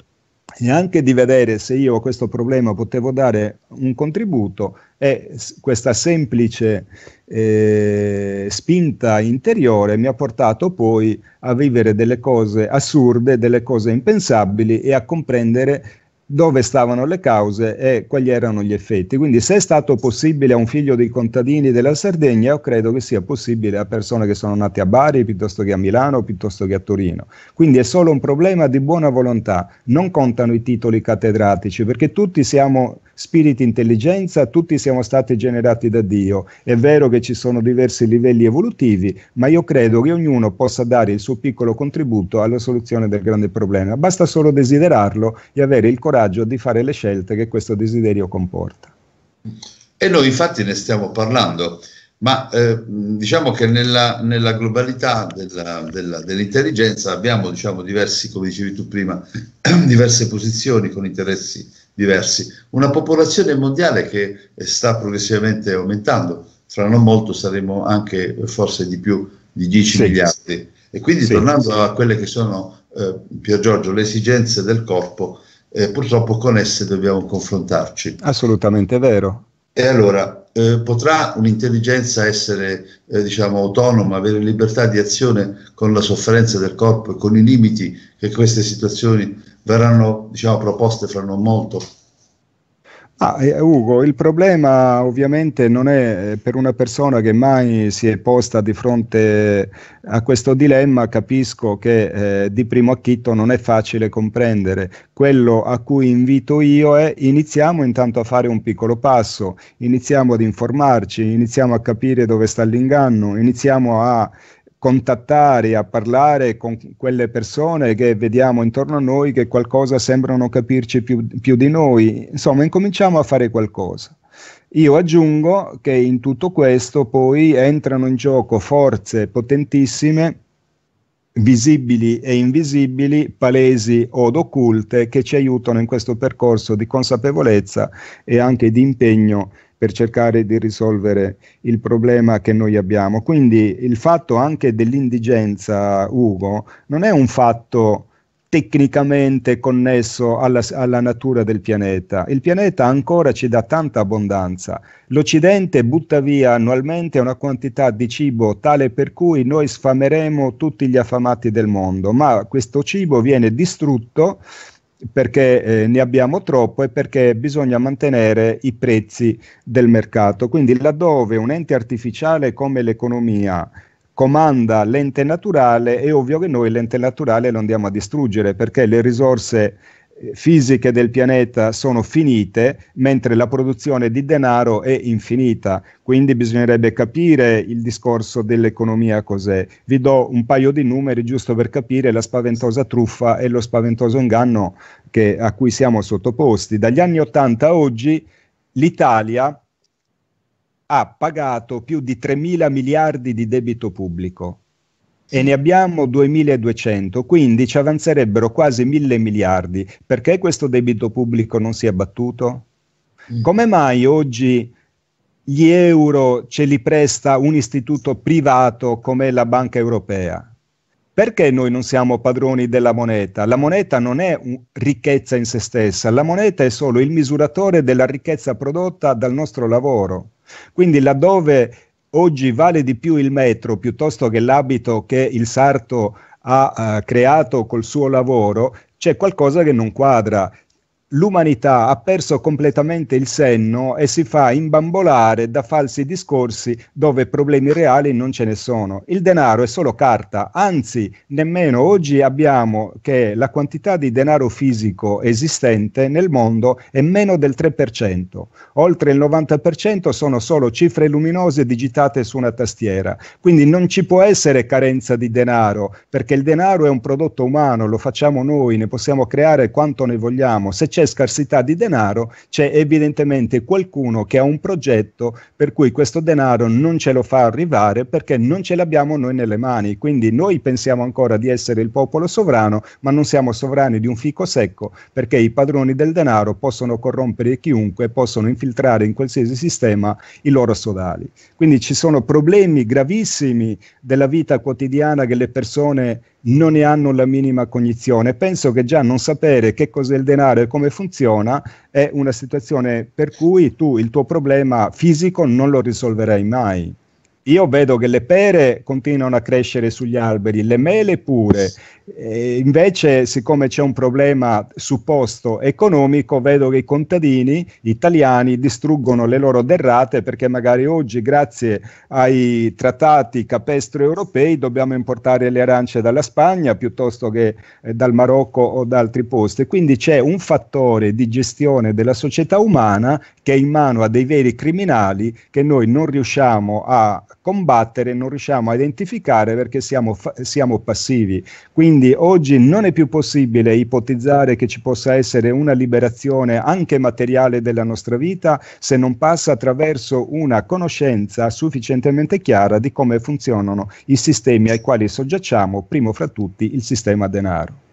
e anche di vedere se io a questo problema potevo dare un contributo e questa semplice eh, spinta interiore mi ha portato poi a vivere delle cose assurde, delle cose impensabili e a comprendere dove stavano le cause e quali erano gli effetti. Quindi se è stato possibile a un figlio dei contadini della Sardegna, io credo che sia possibile a persone che sono nate a Bari, piuttosto che a Milano, piuttosto che a Torino. Quindi è solo un problema di buona volontà, non contano i titoli cattedratici, perché tutti siamo spiriti, intelligenza, tutti siamo stati generati da Dio. È vero che ci sono diversi livelli evolutivi, ma io credo che ognuno possa dare il suo piccolo contributo alla soluzione del grande problema. Basta solo desiderarlo e avere il coraggio di fare le scelte che questo desiderio comporta. E noi infatti ne stiamo parlando, ma eh, diciamo che nella, nella globalità della, della, dell'intelligenza abbiamo, diciamo, diversi, come dicevi tu prima, diverse posizioni con interessi diversi. Una popolazione mondiale che sta progressivamente aumentando, fra non molto saremo anche forse di più di 10 sì. miliardi. E quindi sì. tornando a quelle che sono, eh, Pier Giorgio, le esigenze del corpo, eh, purtroppo con esse dobbiamo confrontarci. Assolutamente vero. E allora eh, potrà un'intelligenza essere eh, diciamo, autonoma, avere libertà di azione con la sofferenza del corpo e con i limiti che queste situazioni verranno diciamo, proposte fra non molto? Ah, eh, Ugo, il problema ovviamente non è eh, per una persona che mai si è posta di fronte a questo dilemma, capisco che eh, di primo acchito non è facile comprendere. Quello a cui invito io è iniziamo intanto a fare un piccolo passo, iniziamo ad informarci, iniziamo a capire dove sta l'inganno, iniziamo a contattare, a parlare con quelle persone che vediamo intorno a noi che qualcosa sembrano capirci più, più di noi, insomma incominciamo a fare qualcosa. Io aggiungo che in tutto questo poi entrano in gioco forze potentissime visibili e invisibili, palesi od occulte, che ci aiutano in questo percorso di consapevolezza e anche di impegno per cercare di risolvere il problema che noi abbiamo. Quindi il fatto anche dell'indigenza, Ugo, non è un fatto tecnicamente connesso alla, alla, natura del pianeta. Il pianeta ancora ci dà tanta abbondanza. L'Occidente butta via annualmente una quantità di cibo tale per cui noi sfameremo tutti gli affamati del mondo, ma questo cibo viene distrutto perché eh, ne abbiamo troppo e perché bisogna mantenere i prezzi del mercato. Quindi laddove un ente artificiale come l'economia comanda l'ente naturale, è ovvio che noi l'ente naturale lo andiamo a distruggere perché le risorse fisiche del pianeta sono finite, mentre la produzione di denaro è infinita. Quindi bisognerebbe capire il discorso dell'economia cos'è. Vi do un paio di numeri giusto per capire la spaventosa truffa e lo spaventoso inganno che, a cui siamo sottoposti. Dagli anni 80 a oggi l'Italia ha pagato più di 3 mila miliardi di debito pubblico e ne abbiamo 2200, quindi ci avanzerebbero quasi 1000 miliardi. Perché questo debito pubblico non si è abbattuto? Mm. Come mai oggi gli euro ce li presta un istituto privato come la Banca Europea? Perché noi non siamo padroni della moneta? La moneta non è ricchezza in se stessa, la moneta è solo il misuratore della ricchezza prodotta dal nostro lavoro. Quindi laddove oggi vale di più il metro piuttosto che l'abito che il sarto ha eh, creato col suo lavoro, c'è qualcosa che non quadra l'umanità ha perso completamente il senno e si fa imbambolare da falsi discorsi dove problemi reali non ce ne sono. Il denaro è solo carta, anzi nemmeno oggi abbiamo che la quantità di denaro fisico esistente nel mondo è meno del 3%, oltre il 90% sono solo cifre luminose digitate su una tastiera, quindi non ci può essere carenza di denaro perché il denaro è un prodotto umano, lo facciamo noi, ne possiamo creare quanto ne vogliamo. Se c'è c'è scarsità di denaro, c'è evidentemente qualcuno che ha un progetto per cui questo denaro non ce lo fa arrivare perché non ce l'abbiamo noi nelle mani. Quindi noi pensiamo ancora di essere il popolo sovrano, ma non siamo sovrani di un fico secco perché i padroni del denaro possono corrompere chiunque, possono infiltrare in qualsiasi sistema i loro sodali. Quindi ci sono problemi gravissimi della vita quotidiana che le persone non ne hanno la minima cognizione. Penso che già non sapere che cos'è il denaro e come funziona è una situazione per cui tu il tuo problema fisico non lo risolverai mai io vedo che le pere continuano a crescere sugli alberi, le mele pure. E invece, siccome c'è un problema supposto economico, vedo che i contadini italiani distruggono le loro derrate perché magari oggi, grazie ai trattati capestro europei, dobbiamo importare le arance dalla Spagna piuttosto che eh, dal Marocco o da altri posti. Quindi c'è un fattore di gestione della società umana che è in mano a dei veri criminali che noi non riusciamo a combattere non riusciamo a identificare perché siamo, siamo, passivi. Quindi oggi non è più possibile ipotizzare che ci possa essere una liberazione anche materiale della nostra vita se non passa attraverso una conoscenza sufficientemente chiara di come funzionano i sistemi ai quali soggiacciamo, primo fra tutti il sistema denaro.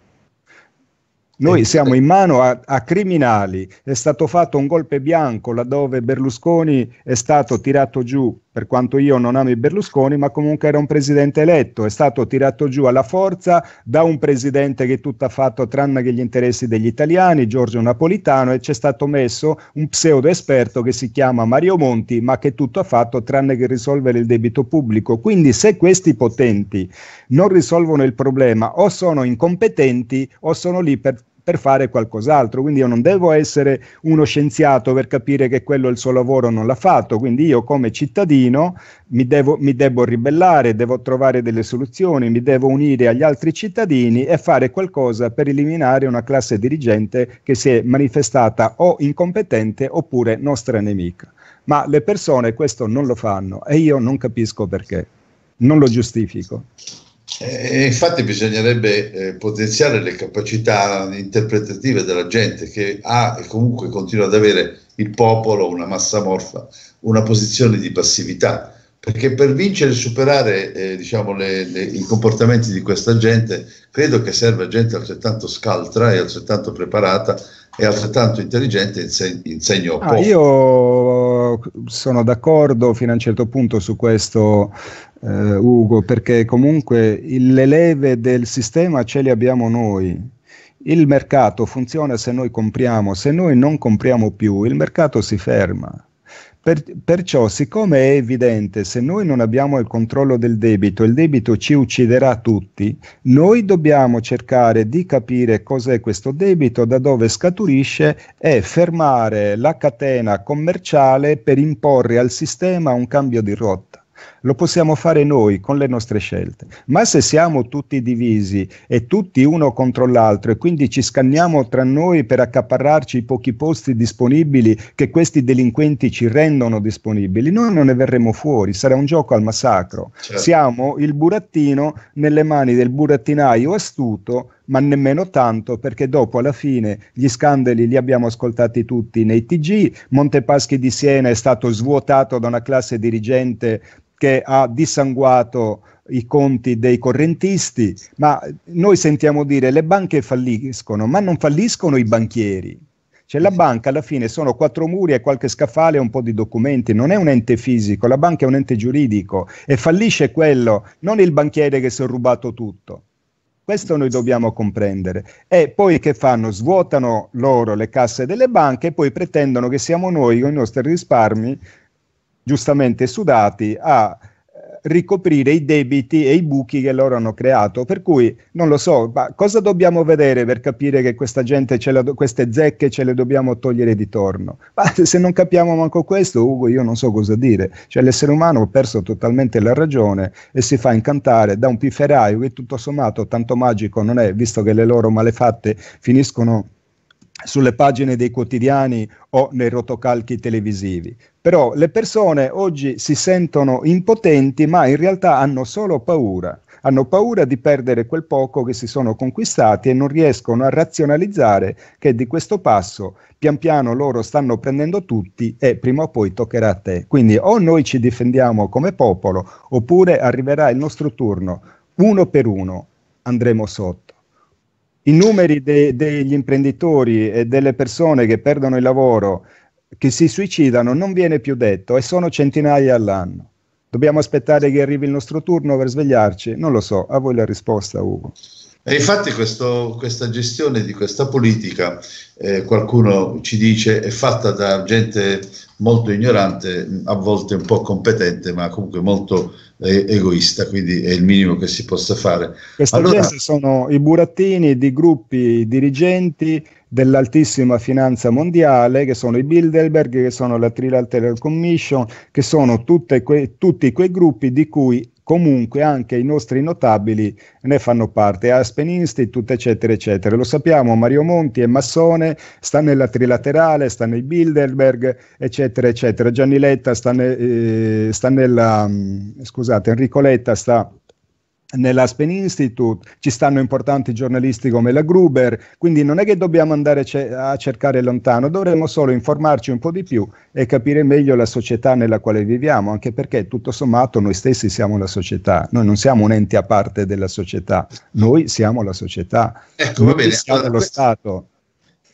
Noi siamo eh in mano a, a, criminali, è stato fatto un golpe bianco laddove Berlusconi è stato tirato giù per quanto io non ami Berlusconi, ma comunque era un presidente eletto, è stato tirato giù alla forza da un presidente che tutto ha fatto tranne che gli interessi degli italiani, Giorgio Napolitano, e c'è stato messo un pseudo esperto che si chiama Mario Monti, ma che tutto ha fatto tranne che risolvere il debito pubblico. Quindi se questi potenti non risolvono il problema o sono incompetenti o sono lì per per fare qualcos'altro. Quindi io non devo essere uno scienziato per capire che quello è il suo lavoro non l'ha fatto. Quindi io come cittadino mi devo, mi devo ribellare, devo trovare delle soluzioni, mi devo unire agli altri cittadini e fare qualcosa per eliminare una classe dirigente che si è manifestata o incompetente oppure nostra nemica. Ma le persone questo non lo fanno e io non capisco perché. Non lo giustifico. E eh, infatti bisognerebbe eh, potenziare le capacità interpretative della gente che ha e comunque continua ad avere il popolo, una massa morfa, una posizione di passività, perché per vincere e superare eh, diciamo, le, le, i comportamenti di questa gente credo che serva gente altrettanto scaltra e altrettanto preparata e altrettanto intelligente in, se- in segno ah, opposto. Ah, io sono d'accordo fino a un certo punto su questo, eh, Ugo, perché comunque il, le leve del sistema ce le abbiamo noi. Il mercato funziona se noi compriamo, se noi non compriamo più, il mercato si ferma. Per, perciò, siccome è evidente, se noi non abbiamo il controllo del debito, il debito ci ucciderà tutti, noi dobbiamo cercare di capire cos'è questo debito, da dove scaturisce e fermare la catena commerciale per imporre al sistema un cambio di rotta lo possiamo fare noi con le nostre scelte. Ma se siamo tutti divisi e tutti uno contro l'altro e quindi ci scanniamo tra noi per accaparrarci i pochi posti disponibili che questi delinquenti ci rendono disponibili, noi non ne verremo fuori, sarà un gioco al massacro. Certo. Siamo il burattino nelle mani del burattinaio astuto ma nemmeno tanto perché dopo alla fine gli scandali li abbiamo ascoltati tutti nei TG, Montepaschi di Siena è stato svuotato da una classe dirigente che ha dissanguato i conti dei correntisti, ma noi sentiamo dire le banche falliscono, ma non falliscono i banchieri. Cioè la banca alla fine sono quattro muri e qualche scaffale e un po' di documenti, non è un ente fisico, la banca è un ente giuridico e fallisce quello, non il banchiere che si è rubato tutto. Questo noi dobbiamo comprendere. E poi che fanno? Svuotano loro le casse delle banche e poi pretendono che siamo noi con i nostri risparmi giustamente sudati, a eh, ricoprire i debiti e i buchi che loro hanno creato. Per cui non lo so, ma cosa dobbiamo vedere per capire che questa gente, ce do- queste zecche ce le dobbiamo togliere di torno? Ma se non capiamo manco questo, Ugo, io non so cosa dire. Cioè l'essere umano ha perso totalmente la ragione e si fa incantare da un pifferaio che tutto sommato tanto magico non è, visto che le loro malefatte finiscono sulle pagine dei quotidiani o nei rotocalchi televisivi. Però le persone oggi si sentono impotenti, ma in realtà hanno solo paura. Hanno paura di perdere quel poco che si sono conquistati e non riescono a razionalizzare che di questo passo pian piano loro stanno prendendo tutti e prima o poi toccherà a te. Quindi o noi ci difendiamo come popolo oppure arriverà il nostro turno, uno per uno andremo sotto i numeri de- degli imprenditori e delle persone che perdono il lavoro, che si suicidano, non viene più detto e sono centinaia all'anno. Dobbiamo aspettare che arrivi il nostro turno per svegliarci? Non lo so, a voi la risposta Ugo. E infatti questo, questa gestione di questa politica, eh, qualcuno ci dice, è fatta da gente molto ignorante, a volte un po' competente, ma comunque molto egoista, quindi è il minimo che si possa fare. Queste allora, sono i burattini di gruppi dirigenti dell'altissima finanza mondiale, che sono i Bilderberg, che sono la Trilateral Commission, che sono que- tutti quei gruppi di cui comunque anche i nostri notabili ne fanno parte, Aspen Institute, eccetera, eccetera. Lo sappiamo, Mario Monti è massone, sta nella Trilaterale, sta nei Bilderberg, eccetera, eccetera. Gianni Letta sta, ne- eh, sta nella, mm, scusate, Enrico Letta sta nell'Aspen Institute, ci stanno importanti giornalisti come la Gruber, quindi non è che dobbiamo andare a cercare lontano, dovremmo solo informarci un po' di più e capire meglio la società nella quale viviamo, anche perché tutto sommato noi stessi siamo la società, noi non siamo un ente a parte della società, noi siamo la società, ecco, noi va bene. siamo allora, lo questo... Stato.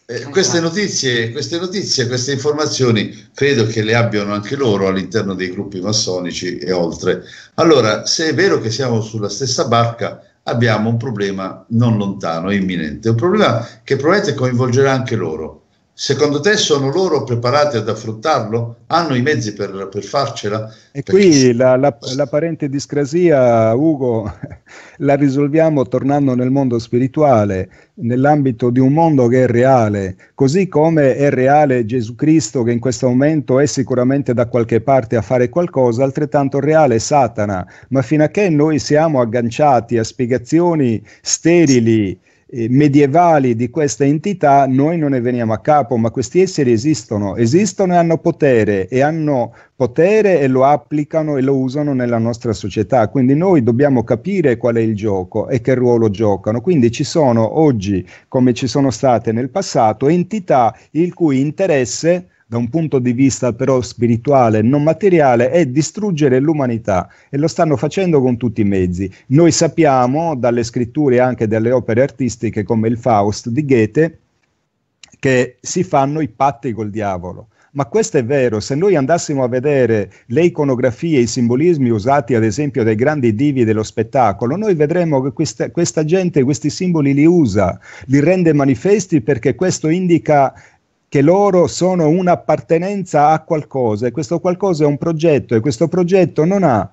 Eh, esatto. queste, notizie, queste, notizie, queste informazioni credo che le abbiano anche loro all'interno dei gruppi massonici e oltre. Allora, se è vero che siamo sulla stessa barca, abbiamo un problema non lontano, imminente, un problema che probabilmente coinvolgerà anche loro. Secondo te sono loro preparati ad affrontarlo? Hanno i mezzi per, per farcela? E Perché qui si... la, la, la, parente discrasia, Ugo, la risolviamo tornando nel mondo spirituale, nell'ambito di un mondo che è reale, così come è reale Gesù Cristo che in questo momento è sicuramente da qualche parte a fare qualcosa, altrettanto reale è Satana, ma fino a che noi siamo agganciati a spiegazioni sterili, eh, medievali di questa entità, noi non ne veniamo a capo, ma questi esseri esistono, esistono e hanno potere e hanno potere e lo applicano e lo usano nella nostra società. Quindi noi dobbiamo capire qual è il gioco e che ruolo giocano. Quindi ci sono oggi, come ci sono state nel passato, entità il cui interesse da un punto di vista però spirituale, non materiale, è distruggere l'umanità e lo stanno facendo con tutti i mezzi. Noi sappiamo dalle scritture e anche dalle opere artistiche come il Faust di Goethe che si fanno i patti col diavolo. Ma questo è vero, se noi andassimo a vedere le iconografie, i simbolismi usati ad esempio dai grandi divi dello spettacolo, noi vedremo che questa, questa gente questi simboli li usa, li rende manifesti perché questo indica che loro sono un'appartenenza a qualcosa e questo qualcosa è un progetto e questo progetto non ha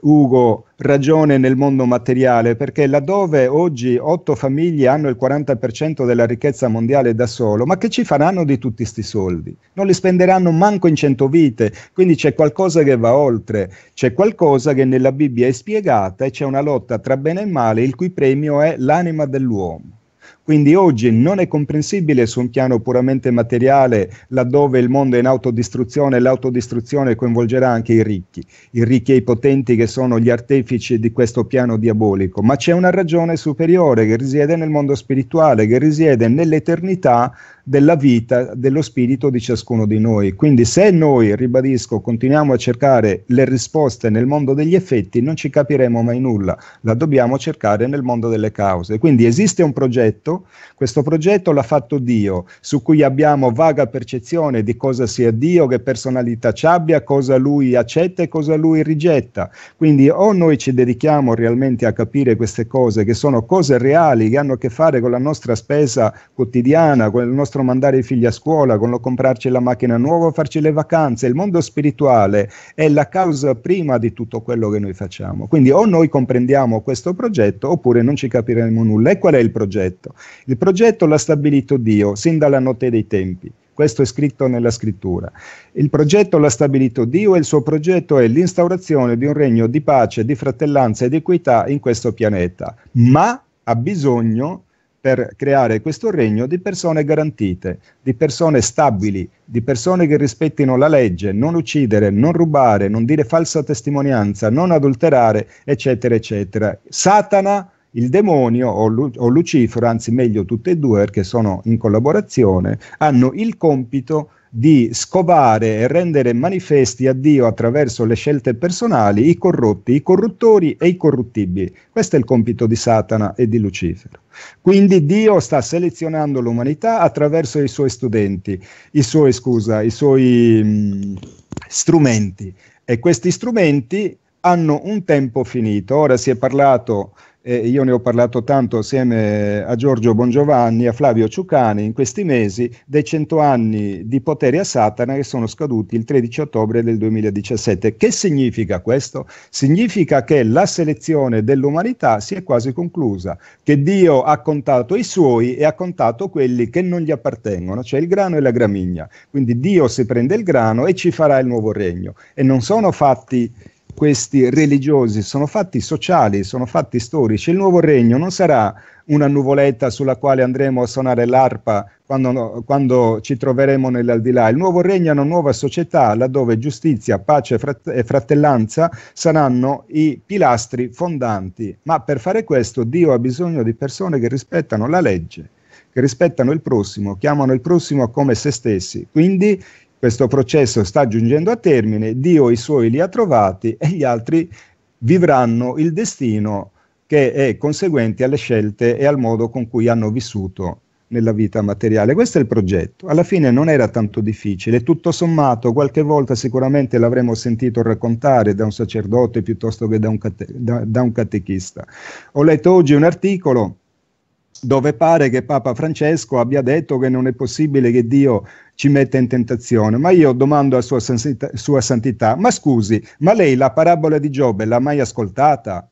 Ugo, ragione nel mondo materiale, perché laddove oggi otto famiglie hanno il 40% della ricchezza mondiale da solo, ma che ci faranno di tutti questi soldi? Non li spenderanno manco in cento vite, quindi c'è qualcosa che va oltre, c'è qualcosa che nella Bibbia è spiegata e c'è una lotta tra bene e male il cui premio è l'anima dell'uomo. Quindi oggi non è comprensibile su un piano puramente materiale, laddove il mondo è in autodistruzione, e l'autodistruzione coinvolgerà anche i ricchi, i ricchi e i potenti che sono gli artefici di questo piano diabolico, ma c'è una ragione superiore che risiede nel mondo spirituale, che risiede nell'eternità della vita, dello spirito di ciascuno di noi. Quindi se noi, ribadisco, continuiamo a cercare le risposte nel mondo degli effetti, non ci capiremo mai nulla, la dobbiamo cercare nel mondo delle cause. Quindi esiste un progetto progetto. Questo progetto l'ha fatto Dio, su cui abbiamo vaga percezione di cosa sia Dio, che personalità ci abbia, cosa lui accetta e cosa lui rigetta. Quindi o noi ci dedichiamo realmente a capire queste cose, che sono cose reali, che hanno a che fare con la nostra spesa quotidiana, con il nostro mandare i figli a scuola, con lo comprarci la macchina nuova, farci le vacanze. Il mondo spirituale è la causa prima di tutto quello che noi facciamo. Quindi o noi comprendiamo questo progetto oppure non ci capiremo nulla. E qual è il progetto? Il progetto l'ha stabilito Dio sin dalla notte dei tempi. Questo è scritto nella scrittura. Il progetto l'ha stabilito Dio e il suo progetto è l'instaurazione di un regno di pace, di fratellanza e di equità in questo pianeta, ma ha bisogno per creare questo regno di persone garantite, di persone stabili, di persone che rispettino la legge, non uccidere, non rubare, non dire falsa testimonianza, non adulterare, eccetera, eccetera. Satana il demonio o, Lu- o, Lucifero, anzi meglio tutte e due perché sono in collaborazione, hanno il compito di scovare e rendere manifesti a Dio attraverso le scelte personali i corrotti, i corruttori e i corruttibili. Questo è il compito di Satana e di Lucifero. Quindi Dio sta selezionando l'umanità attraverso i suoi studenti, i suoi, scusa, i suoi mh, mm, strumenti e questi strumenti hanno un tempo finito. Ora si è parlato eh, io ne ho parlato tanto assieme a Giorgio Bongiovanni, a Flavio Ciucani in questi mesi, dei cento anni di potere a Satana che sono scaduti il 13 ottobre del 2017. Che significa questo? Significa che la selezione dell'umanità si è quasi conclusa, che Dio ha contato i suoi e ha contato quelli che non gli appartengono, cioè il grano e la gramigna. Quindi Dio si prende il grano e ci farà il nuovo regno. E non sono fatti questi religiosi, sono fatti sociali, sono fatti storici. Il nuovo regno non sarà una nuvoletta sulla quale andremo a suonare l'arpa quando, quando ci troveremo nell'aldilà. Il nuovo regno è una nuova società laddove giustizia, pace e fratellanza saranno i pilastri fondanti. Ma per fare questo Dio ha bisogno di persone che rispettano la legge che rispettano il prossimo, chiamano il prossimo come se stessi. Quindi questo processo sta giungendo a termine, Dio i suoi li ha trovati e gli altri vivranno il destino che è conseguente alle scelte e al modo con cui hanno vissuto nella vita materiale. Questo è il progetto. Alla fine non era tanto difficile, tutto sommato qualche volta sicuramente l'avremmo sentito raccontare da un sacerdote piuttosto che da un, cate- da, da un catechista. Ho letto oggi un articolo dove pare che Papa Francesco abbia detto che non è possibile che Dio ci metta in tentazione. Ma io domando a sua santità, sua santità ma scusi, ma lei la parabola di Giobbe l'ha mai ascoltata?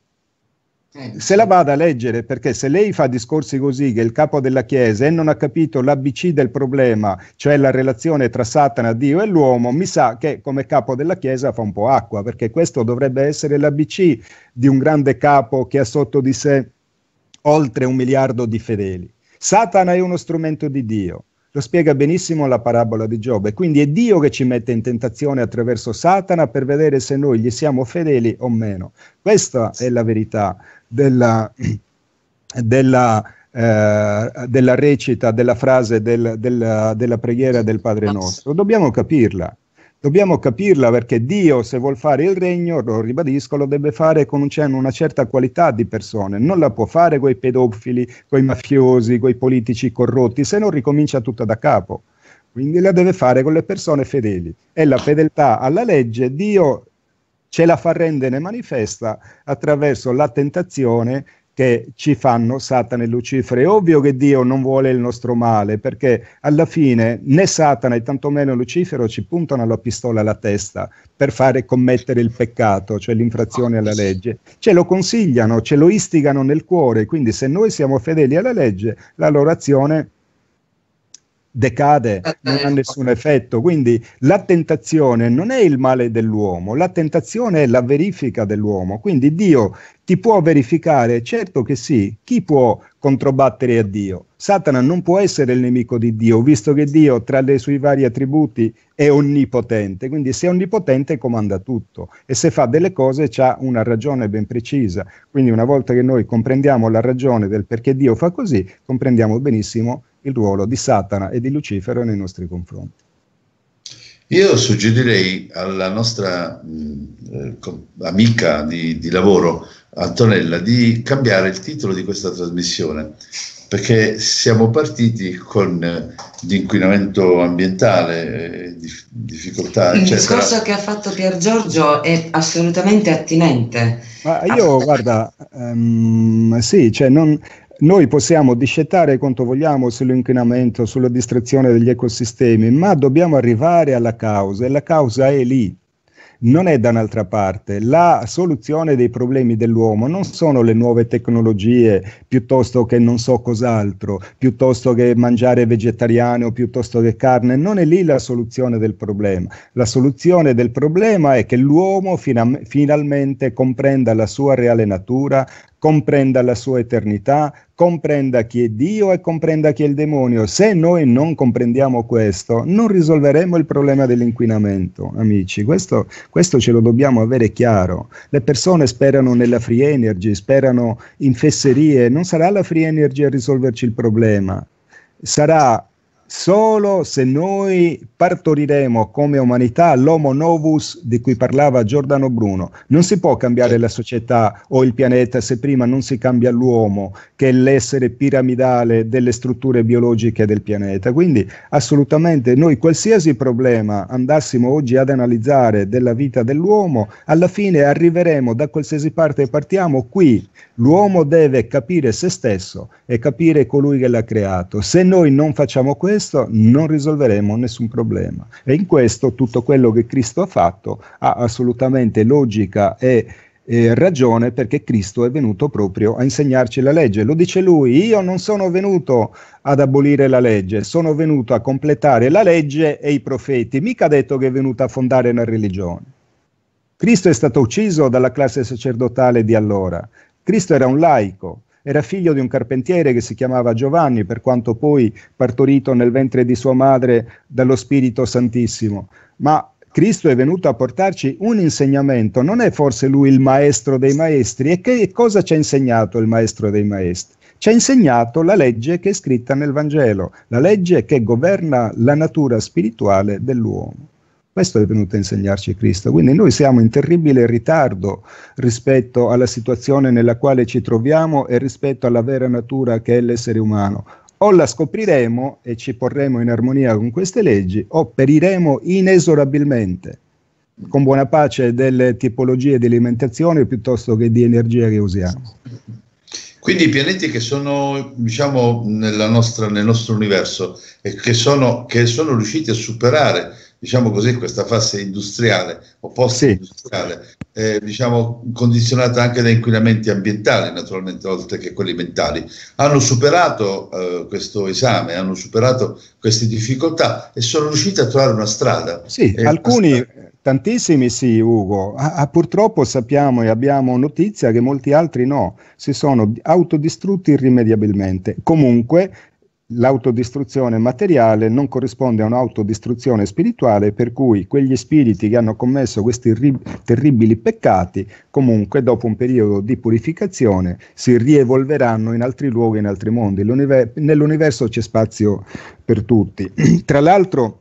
Eh, se la vada a leggere, perché se lei fa discorsi così che il capo della Chiesa e non ha capito l'ABC del problema, cioè la relazione tra Satana, Dio e l'uomo, mi sa che come capo della Chiesa fa un po' acqua, perché questo dovrebbe essere l'ABC di un grande capo che ha sotto di sé oltre un miliardo di fedeli. Satana è uno strumento di Dio. Lo spiega benissimo la parabola di Giobbe. Quindi è Dio che ci mette in tentazione attraverso Satana per vedere se noi gli siamo fedeli o meno. Questa è la verità della, della, eh, della recita, della frase, del, della, della preghiera del Padre nostro. Dobbiamo capirla. Dobbiamo capirla perché Dio, se vuol fare il regno, lo ribadisco, lo deve fare con una certa qualità di persone, non la può fare coi pedofili, coi mafiosi, coi politici corrotti, se non ricomincia tutta da capo. Quindi la deve fare con le persone fedeli. E la fedeltà alla legge Dio ce la fa rendere manifesta attraverso la tentazione che ci fanno Satana e Lucifero. È ovvio che Dio non vuole il nostro male, perché alla fine né Satana e tantomeno Lucifero ci puntano la pistola alla testa per fare commettere il peccato, cioè l'infrazione alla legge. Ce lo consigliano, ce lo istigano nel cuore, quindi se noi siamo fedeli alla legge, la loro azione è decade, eh, non ha eh, nessun effetto. Quindi la tentazione non è il male dell'uomo, la tentazione è la verifica dell'uomo. Quindi Dio ti può verificare, certo che sì, chi può controbattere a Dio? Satana non può essere il nemico di Dio, visto che Dio tra i suoi vari attributi è onnipotente, quindi se è onnipotente comanda tutto e se fa delle cose ha una ragione ben precisa. Quindi una volta che noi comprendiamo la ragione del perché Dio fa così, comprendiamo benissimo il ruolo di Satana e di Lucifero nei nostri confronti. Io suggerirei alla nostra mh, mm, eh, amica di, di, lavoro, Antonella, di cambiare il titolo di questa trasmissione, perché siamo partiti con l'inquinamento eh, ambientale, eh, dif- difficoltà. Il discorso che ha fatto Pier Giorgio è assolutamente attinente. Ma io, ah. guarda, um, sì, cioè non, noi possiamo discettare quanto vogliamo sull'inquinamento, sulla distruzione degli ecosistemi, ma dobbiamo arrivare alla causa e la causa è lì, non è da un'altra parte. La soluzione dei problemi dell'uomo non sono le nuove tecnologie, piuttosto che non so cos'altro, piuttosto che mangiare vegetariano, piuttosto che carne, non è lì la soluzione del problema. La soluzione del problema è che l'uomo fina- finalmente comprenda la sua reale natura, comprenda la sua eternità, comprenda chi è Dio e comprenda chi è il demonio. Se noi non comprendiamo questo, non risolveremo il problema dell'inquinamento, amici. Questo, questo ce lo dobbiamo avere chiaro. Le persone sperano nella free energy, sperano in fesserie. Non sarà la free energy a risolverci il problema. Sarà Solo se noi partoriremo come umanità l'homo novus di cui parlava Giordano Bruno, non si può cambiare la società o il pianeta se prima non si cambia l'uomo, che è l'essere piramidale delle strutture biologiche del pianeta. Quindi assolutamente noi qualsiasi problema andassimo oggi ad analizzare della vita dell'uomo, alla fine arriveremo da qualsiasi parte partiamo qui. L'uomo deve capire se stesso e capire colui che l'ha creato. Se noi non facciamo questo, questo non risolveremo nessun problema. E in questo tutto quello che Cristo ha fatto ha assolutamente logica e eh, ragione perché Cristo è venuto proprio a insegnarci la legge. Lo dice lui, io non sono venuto ad abolire la legge, sono venuto a completare la legge e i profeti, mica ha detto che è venuto a fondare una religione. Cristo è stato ucciso dalla classe sacerdotale di allora, Cristo era un laico, era figlio di un carpentiere che si chiamava Giovanni, per quanto poi partorito nel ventre di sua madre dallo Spirito Santissimo. Ma Cristo è venuto a portarci un insegnamento, non è forse lui il maestro dei maestri? E che cosa ci ha insegnato il maestro dei maestri? Ci ha insegnato la legge che è scritta nel Vangelo, la legge che governa la natura spirituale dell'uomo. Questo è venuto a insegnarci Cristo. Quindi noi siamo in terribile ritardo rispetto alla situazione nella quale ci troviamo e rispetto alla vera natura che è l'essere umano. O la scopriremo e ci porremo in armonia con queste leggi, o periremo inesorabilmente, con buona pace delle tipologie di alimentazione piuttosto che di energia che usiamo. Quindi i pianeti che sono, diciamo, nostra, nel nostro universo e che sono, che sono riusciti a superare diciamo così, questa fase industriale o post-industriale, sì. eh, diciamo condizionata anche da inquinamenti ambientali, naturalmente, oltre che quelli mentali, hanno superato eh, questo esame, hanno superato queste difficoltà e sono riusciti a trovare una strada. Sì, eh, alcuni, strada. tantissimi sì, Ugo, ah, purtroppo sappiamo e abbiamo notizia che molti altri no, si sono autodistrutti irrimediabilmente. Comunque l'autodistruzione materiale non corrisponde a un'autodistruzione spirituale, per cui quegli spiriti che hanno commesso questi terribili peccati, comunque dopo un periodo di purificazione, si rievolveranno in altri luoghi, in altri mondi. L'univer- nell'universo c'è spazio per tutti. Tra l'altro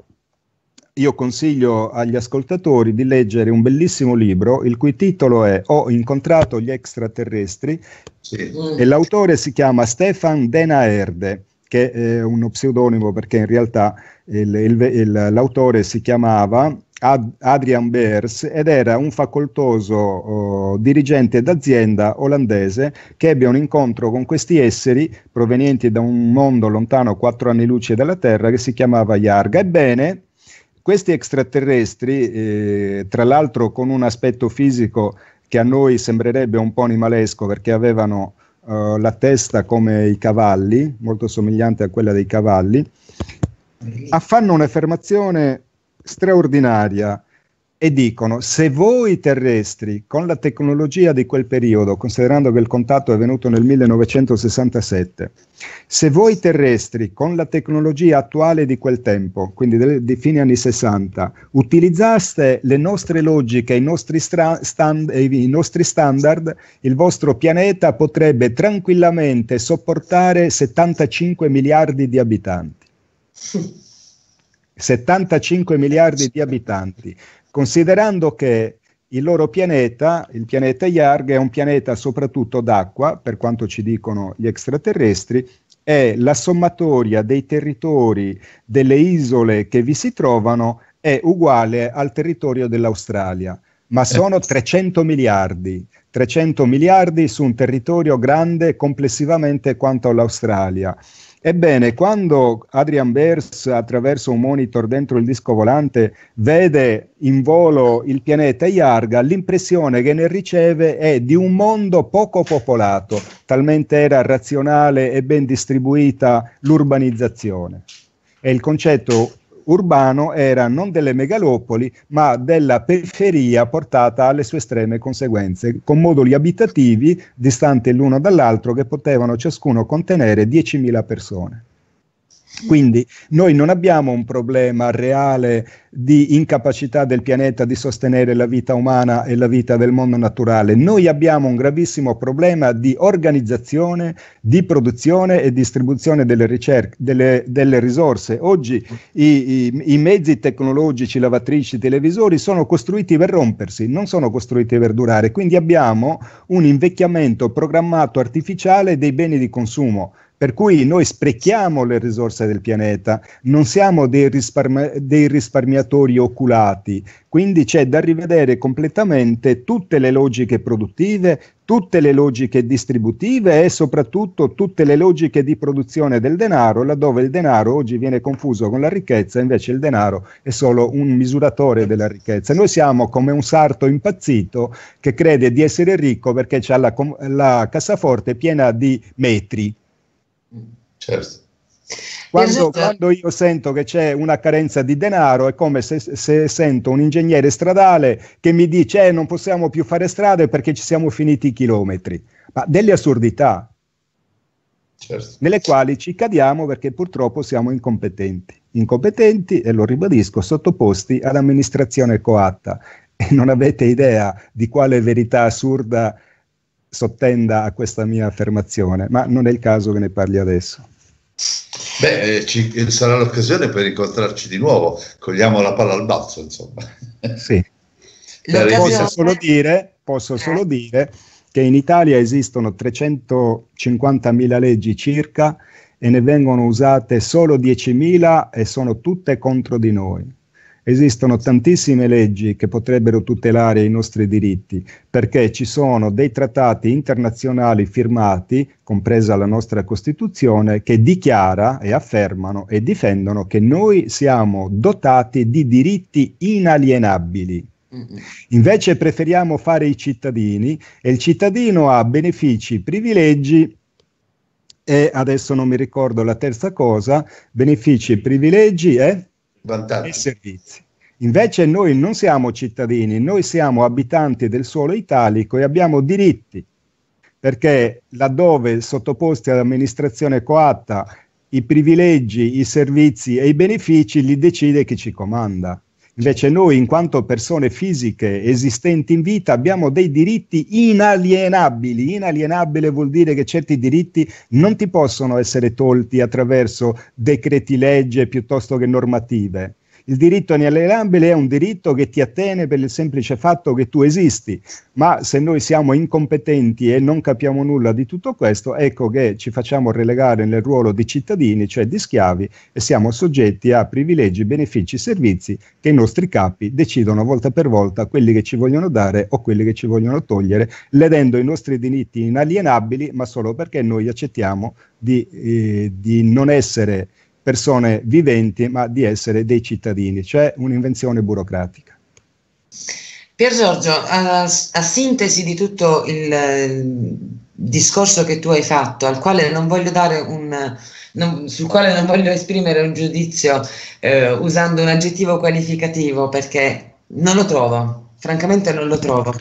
io consiglio agli ascoltatori di leggere un bellissimo libro, il cui titolo è Ho incontrato gli extraterrestri sì. e l'autore si chiama Stefan Denaerde che è uno pseudonimo perché in realtà il, il, il, l'autore si chiamava Ad, Adrian Beers ed era un facoltoso oh, dirigente d'azienda olandese che ebbe un incontro con questi esseri provenienti da un mondo lontano quattro anni luce dalla Terra che si chiamava Yarga. Ebbene, questi extraterrestri, eh, tra l'altro con un aspetto fisico che a noi sembrerebbe un po' animalesco perché avevano eh, la testa come i cavalli, molto somigliante a quella dei cavalli, fanno un'affermazione straordinaria e dicono se voi terrestri con la tecnologia di quel periodo, considerando che il contatto è avvenuto nel 1967, se voi terrestri con la tecnologia attuale di quel tempo, quindi di fine anni 60, utilizzaste le nostre logiche, i nostri, stra- stand- eh, i nostri standard, il vostro pianeta potrebbe tranquillamente sopportare 75 miliardi di abitanti. 75 miliardi di abitanti considerando che il loro pianeta, il pianeta Yarg, è un pianeta soprattutto d'acqua, per quanto ci dicono gli extraterrestri, è la sommatoria dei territori delle isole che vi si trovano è uguale al territorio dell'Australia, ma eh. sono 300 miliardi, 300 miliardi su un territorio grande complessivamente quanto l'Australia. Ebbene, quando Adrian Bers attraverso un monitor dentro il disco volante vede in volo il pianeta Iarga, l'impressione che ne riceve è di un mondo poco popolato, talmente era razionale e ben distribuita l'urbanizzazione. E il concetto urbano era non delle megalopoli, ma della periferia portata alle sue estreme conseguenze, con moduli abitativi distanti l'uno dall'altro che potevano ciascuno contenere 10.000 persone. Mm. Quindi noi non abbiamo un problema reale di incapacità del pianeta di sostenere la vita umana e la vita del mondo naturale, noi abbiamo un gravissimo problema di organizzazione, di produzione e distribuzione delle, ricerche, delle, delle risorse. Oggi i, i, i, mezzi tecnologici, lavatrici, televisori sono costruiti per rompersi, non sono costruiti per durare, quindi abbiamo un invecchiamento programmato artificiale dei beni di consumo per cui noi sprechiamo le risorse del pianeta, non siamo dei, risparmi- dei risparmiatori oculati, quindi c'è da rivedere completamente tutte le logiche produttive, tutte le logiche distributive e soprattutto tutte le logiche di produzione del denaro, laddove il denaro oggi viene confuso con la ricchezza, invece il denaro è solo un misuratore della ricchezza. Noi siamo come un sarto impazzito che crede di essere ricco perché ha la, la cassaforte piena di metri certo. Quando, esatto. quando, io sento che c'è una carenza di denaro è come se, se sento un ingegnere stradale che mi dice eh, non possiamo più fare strade perché ci siamo finiti i chilometri, ma delle assurdità certo. nelle quali ci cadiamo perché purtroppo siamo incompetenti, incompetenti e lo ribadisco sottoposti all'amministrazione coatta e non avete idea di quale verità assurda sottenda a questa mia affermazione, ma non è il caso che ne parli adesso. Beh, eh, ci, sarà l'occasione per incontrarci di nuovo, cogliamo la palla al balzo, insomma. Sì. posso, solo dire, posso eh. solo dire che in Italia esistono 350.000 leggi circa e ne vengono usate solo 10.000 e sono tutte contro di noi esistono tantissime leggi che potrebbero tutelare i nostri diritti, perché ci sono dei trattati internazionali firmati, compresa la nostra Costituzione, che dichiara e affermano e difendono che noi siamo dotati di diritti inalienabili. Invece preferiamo fare i cittadini e il cittadino ha benefici, privilegi e adesso non mi ricordo la terza cosa, benefici, privilegi e... Eh? vantaggi. e servizi. Invece noi non siamo cittadini, noi siamo abitanti del suolo italico e abbiamo diritti, perché laddove sottoposti all'amministrazione coatta i privilegi, i servizi e i benefici li decide chi ci comanda. Invece noi, in quanto persone fisiche esistenti in vita, abbiamo dei diritti inalienabili. Inalienabile vuol dire che certi diritti non ti possono essere tolti attraverso decreti legge piuttosto che normative. Il diritto inalienabile è un diritto che ti attene per il semplice fatto che tu esisti, ma se noi siamo incompetenti e non capiamo nulla di tutto questo, ecco che ci facciamo relegare nel ruolo di cittadini, cioè di schiavi, e siamo soggetti a privilegi, benefici, servizi che i nostri capi decidono volta per volta quelli che ci vogliono dare o quelli che ci vogliono togliere, ledendo i nostri diritti inalienabili, ma solo perché noi accettiamo di, eh, di non essere persone viventi, ma di essere dei cittadini. cioè un'invenzione burocratica. Pier Giorgio, a, a sintesi di tutto il, il, discorso che tu hai fatto, al quale non voglio dare un, non, sul quale non voglio esprimere un giudizio eh, usando un aggettivo qualificativo perché non lo trovo, francamente non lo trovo.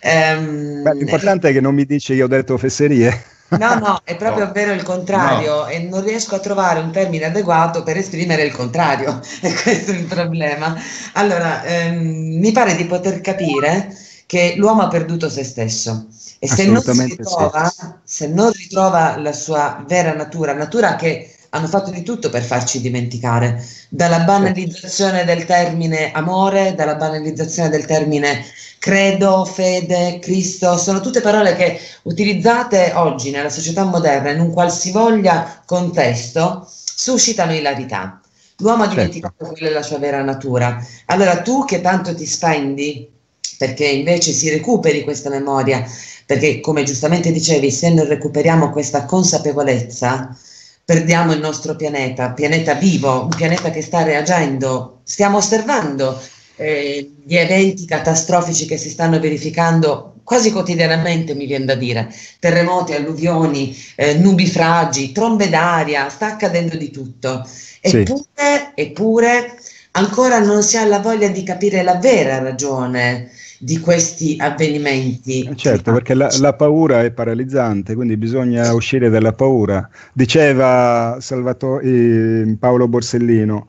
Ehm, Beh, l'importante è che non mi dici io ho detto fesserie. No, no, è proprio no. vero il contrario no. e non riesco a trovare un termine adeguato per esprimere il contrario, e questo è il problema. Allora, ehm, mi pare di poter capire che l'uomo ha perduto se stesso e se non, ritrova, sì. se non ritrova la sua vera natura, natura che hanno fatto di tutto per farci dimenticare, dalla certo. banalizzazione del termine amore, dalla banalizzazione del termine credo, fede, Cristo, sono tutte parole che utilizzate oggi nella società moderna in un qualsivoglia contesto suscitano ilarità. L'uomo ha certo. dimenticato certo. quella della sua vera natura. Allora tu che tanto ti spendi perché invece si recuperi questa memoria, perché come giustamente dicevi, se non recuperiamo questa consapevolezza, perdiamo il nostro pianeta, pianeta vivo, un pianeta che sta reagendo. Stiamo osservando eh, gli eventi catastrofici che si stanno verificando quasi quotidianamente, mi viene da dire, terremoti, alluvioni, eh, nubifragi, trombe d'aria, sta accadendo di tutto. Eppure, sì. eppure, ancora non si ha la voglia di capire la vera ragione di questi avvenimenti. Eh, certo, perché la, la, paura è paralizzante, quindi bisogna uscire dalla paura. Diceva Salvatore, eh, Paolo Borsellino,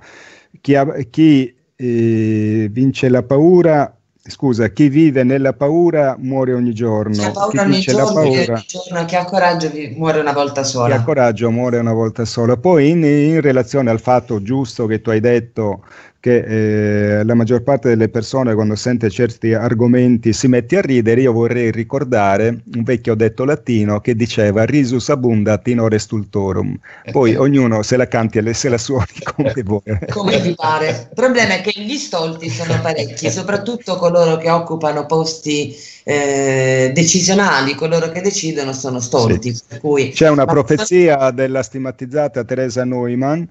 chi, ha, chi eh, vince la paura, scusa, chi vive nella paura muore ogni giorno. La paura chi ogni giorno, paura, ogni giorno, chi ha coraggio muore una volta sola. Chi ha coraggio muore una volta sola. Poi in, in relazione al fatto giusto che tu hai detto che eh, la maggior parte delle persone quando sente certi argomenti si mette a ridere, io vorrei ricordare un vecchio detto latino che diceva risus abundat in ore stultorum. Poi eh. ognuno se la canti e se la suoni come vuole. come ti pare. Il problema è che gli stolti sono parecchi, soprattutto coloro che occupano posti eh, decisionali, coloro che decidono sono stolti. Sì. Cui... C'è una Ma... profezia della stigmatizzata Teresa Neumann